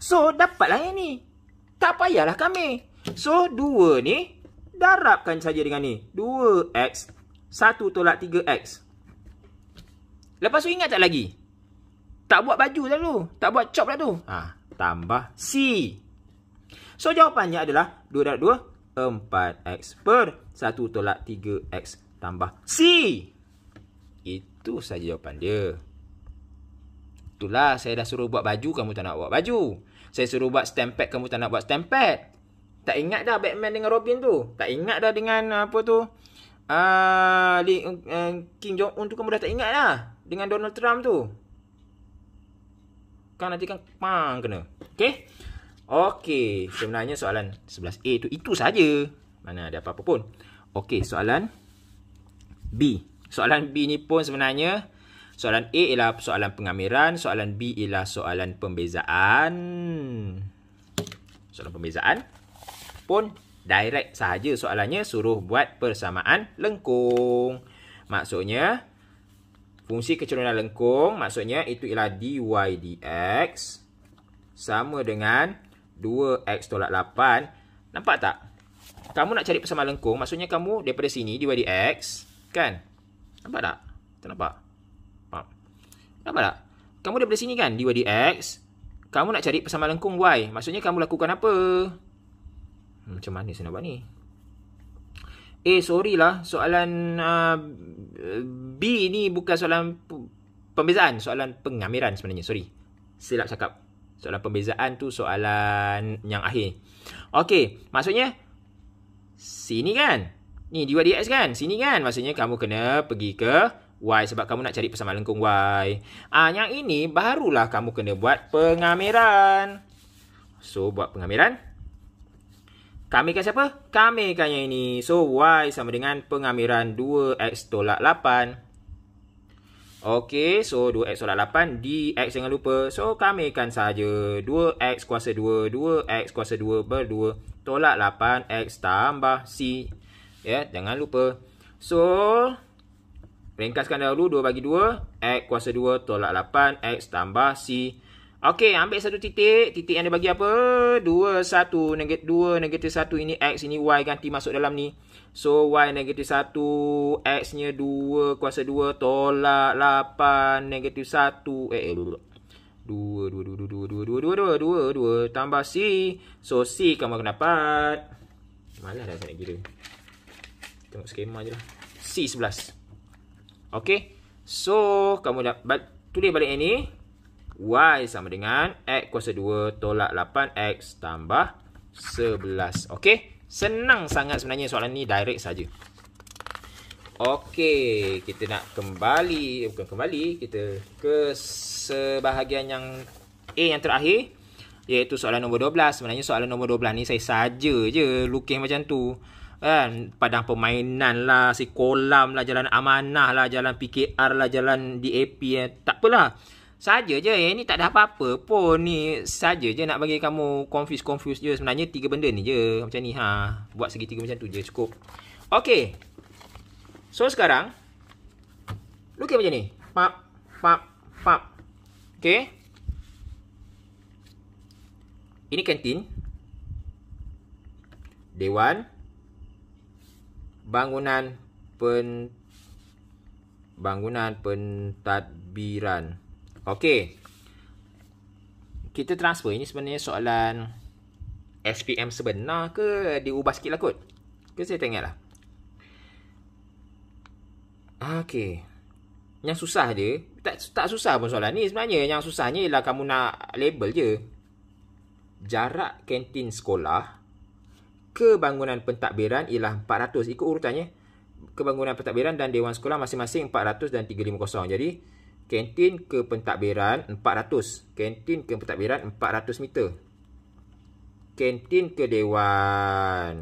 So dapatlah yang ni Tak payahlah kami So dua ni Darabkan saja dengan ni 2x 1 tolak 3x Lepas tu ingat tak lagi? Tak buat baju dah tu. Tak buat cop dah tu. Ha, tambah C. So, jawapannya adalah 2 darab 2, 4X per 1 tolak 3X tambah C. Itu saja jawapan dia. Itulah, saya dah suruh buat baju, kamu tak nak buat baju. Saya suruh buat stamp pad, kamu tak nak buat stamp pad. Tak ingat dah Batman dengan Robin tu. Tak ingat dah dengan apa tu. Ah, uh, uh, um, um, King Jong Un tu kamu dah tak ingat lah dengan Donald Trump tu. Kan nanti kan pang kena. Okey. Okey, sebenarnya soalan 11A tu itu saja. Mana ada apa-apa pun. Okey, soalan B. Soalan B ni pun sebenarnya soalan A ialah soalan pengamiran, soalan B ialah soalan pembezaan. Soalan pembezaan pun direct sahaja soalannya suruh buat persamaan lengkung. Maksudnya, fungsi kecerunan lengkung maksudnya itu ialah dy dx sama dengan 2x tolak 8. Nampak tak? Kamu nak cari persamaan lengkung, maksudnya kamu daripada sini dy dx, kan? Nampak tak? Tak nampak? Nampak tak? Kamu daripada sini kan dy dx, kamu nak cari persamaan lengkung y. Maksudnya kamu lakukan apa? Macam mana saya nak buat ni? Eh, sorry lah. Soalan uh, B ni bukan soalan pembezaan. Soalan pengamiran sebenarnya. Sorry. Silap cakap. Soalan pembezaan tu soalan yang akhir. Okay. Maksudnya, sini kan? Ni dua DX kan? Sini kan? Maksudnya kamu kena pergi ke Y sebab kamu nak cari persamaan lengkung Y. Ah, yang ini barulah kamu kena buat pengamiran. So, buat pengamiran. Kamikan siapa? Kamikan yang ini. So, Y sama dengan pengamiran 2X tolak 8. Okey, so 2X tolak 8. DX jangan lupa. So, kamikan saja 2X kuasa 2. 2X kuasa 2 ber 2. Tolak 8X tambah C. Ya, yeah, jangan lupa. So, ringkaskan dahulu 2 bagi 2. X kuasa 2 tolak 8X tambah C. Okey, ambil satu titik. Titik yang dia bagi apa? 2, 1, negat 2, negatif 1. Ini X, ini Y ganti masuk dalam ni. So, Y negatif 1. X-nya 2 kuasa 2. Tolak 8, negatif 1. Eh, eh, 2, 2, 2, 2, 2, 2, 2, 2, 2, 2, 2, Tambah C. So, C kamu akan dapat. Malah dah saya nak kira. Tengok skema je lah. C 11. Okey. So, kamu dapat. tulis balik ini. Y sama dengan X kuasa 2 tolak 8X tambah 11. Okey? Senang sangat sebenarnya soalan ni. Direct saja. Okey. Kita nak kembali. Bukan kembali. Kita ke sebahagian yang A yang terakhir. Iaitu soalan nombor 12. Sebenarnya soalan nombor 12 ni saya saja je lukis macam tu. Kan? Padang permainan lah. Si kolam lah. Jalan amanah lah. Jalan PKR lah. Jalan DAP lah. Eh. Takpelah. Takpelah saja je yang eh, ni tak ada apa-apa pun ni saja je nak bagi kamu confuse confuse je sebenarnya tiga benda ni je macam ni ha buat segitiga macam tu je cukup Okay. so sekarang look at macam ni pap pap pap Okay. ini kantin dewan bangunan pen bangunan pentadbiran Okey. Kita transfer. Ini sebenarnya soalan SPM sebenar ke diubah sikit lah kot. Ke saya tengok lah. Okay, Yang susah dia. Tak, tak susah pun soalan ni sebenarnya. Yang susahnya ialah kamu nak label je. Jarak kantin sekolah ke bangunan pentadbiran ialah 400. Ikut urutannya. Kebangunan pentadbiran dan dewan sekolah masing-masing 400 dan 350. Jadi, kantin ke pentadbiran 400 kantin ke pentadbiran 400 meter kantin ke dewan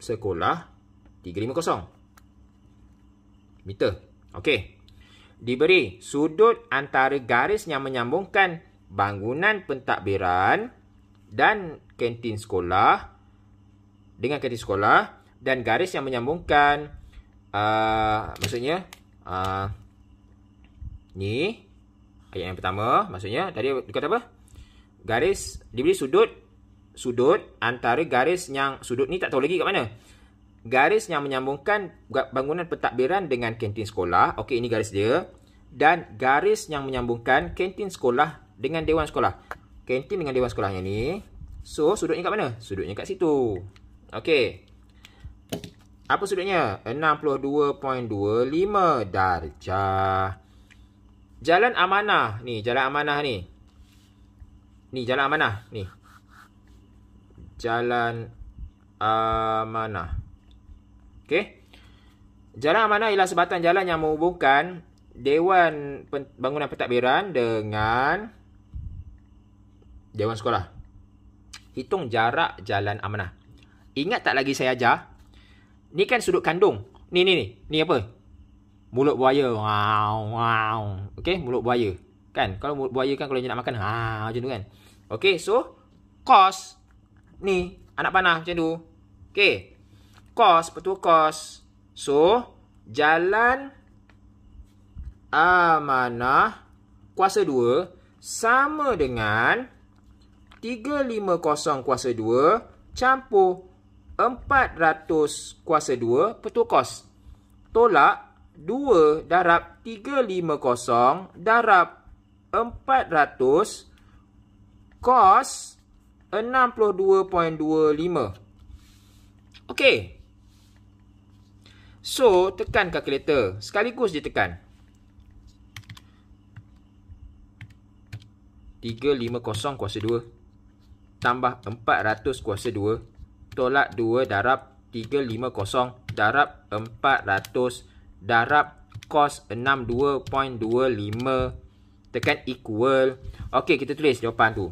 sekolah 350 meter okey diberi sudut antara garis yang menyambungkan bangunan pentadbiran dan kantin sekolah dengan kantin sekolah dan garis yang menyambungkan uh, maksudnya uh, ni ayat yang pertama maksudnya tadi kata apa garis diberi sudut sudut antara garis yang sudut ni tak tahu lagi kat mana garis yang menyambungkan bangunan pentadbiran dengan kantin sekolah okey ini garis dia dan garis yang menyambungkan kantin sekolah dengan dewan sekolah kantin dengan dewan sekolah yang ni so sudutnya kat mana sudutnya kat situ okey apa sudutnya 62.25 darjah Jalan Amanah ni, Jalan Amanah ni. Ni Jalan Amanah ni. Jalan Amanah. Okey. Jalan Amanah ialah sebatang jalan yang menghubungkan Dewan Bangunan Pentadbiran dengan Dewan Sekolah. Hitung jarak Jalan Amanah. Ingat tak lagi saya ajar? Ni kan sudut kandung. Ni ni ni. Ni apa? mulut buaya wow wow okay, mulut buaya kan kalau mulut buaya kan kalau dia nak makan ha macam tu kan Okay, so kos ni anak panah macam tu okey cos betul cos so jalan amanah kuasa 2 sama dengan 350 kuasa 2 campur 400 kuasa 2 petua kos tolak 2 darab 350 darab 400 kos 62.25. Okey. So, tekan kalkulator Sekaligus dia tekan. 350 kuasa 2 tambah 400 kuasa 2 tolak 2 darab 350 darab 400 kuasa darab cos 62.25 tekan equal. Okey, kita tulis jawapan tu.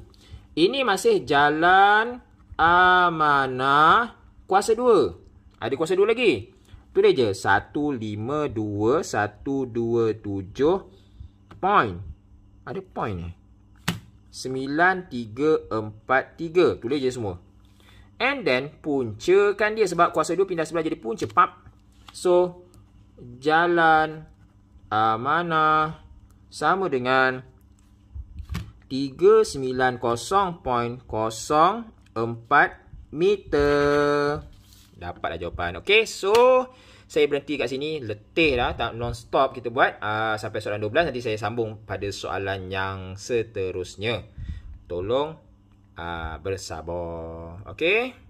Ini masih jalan amanah kuasa 2. Ada kuasa 2 lagi. Tulis je 152127 point. Ada point ni. Eh? 9343. Tulis je semua. And then punca kan dia sebab kuasa 2 pindah sebelah jadi punca. Pap. So jalan amanah sama dengan 390.04 meter. Dapatlah jawapan. Okey, so saya berhenti kat sini. Letih dah. Tak non stop kita buat. Uh, sampai soalan 12. Nanti saya sambung pada soalan yang seterusnya. Tolong uh, bersabar. Okey.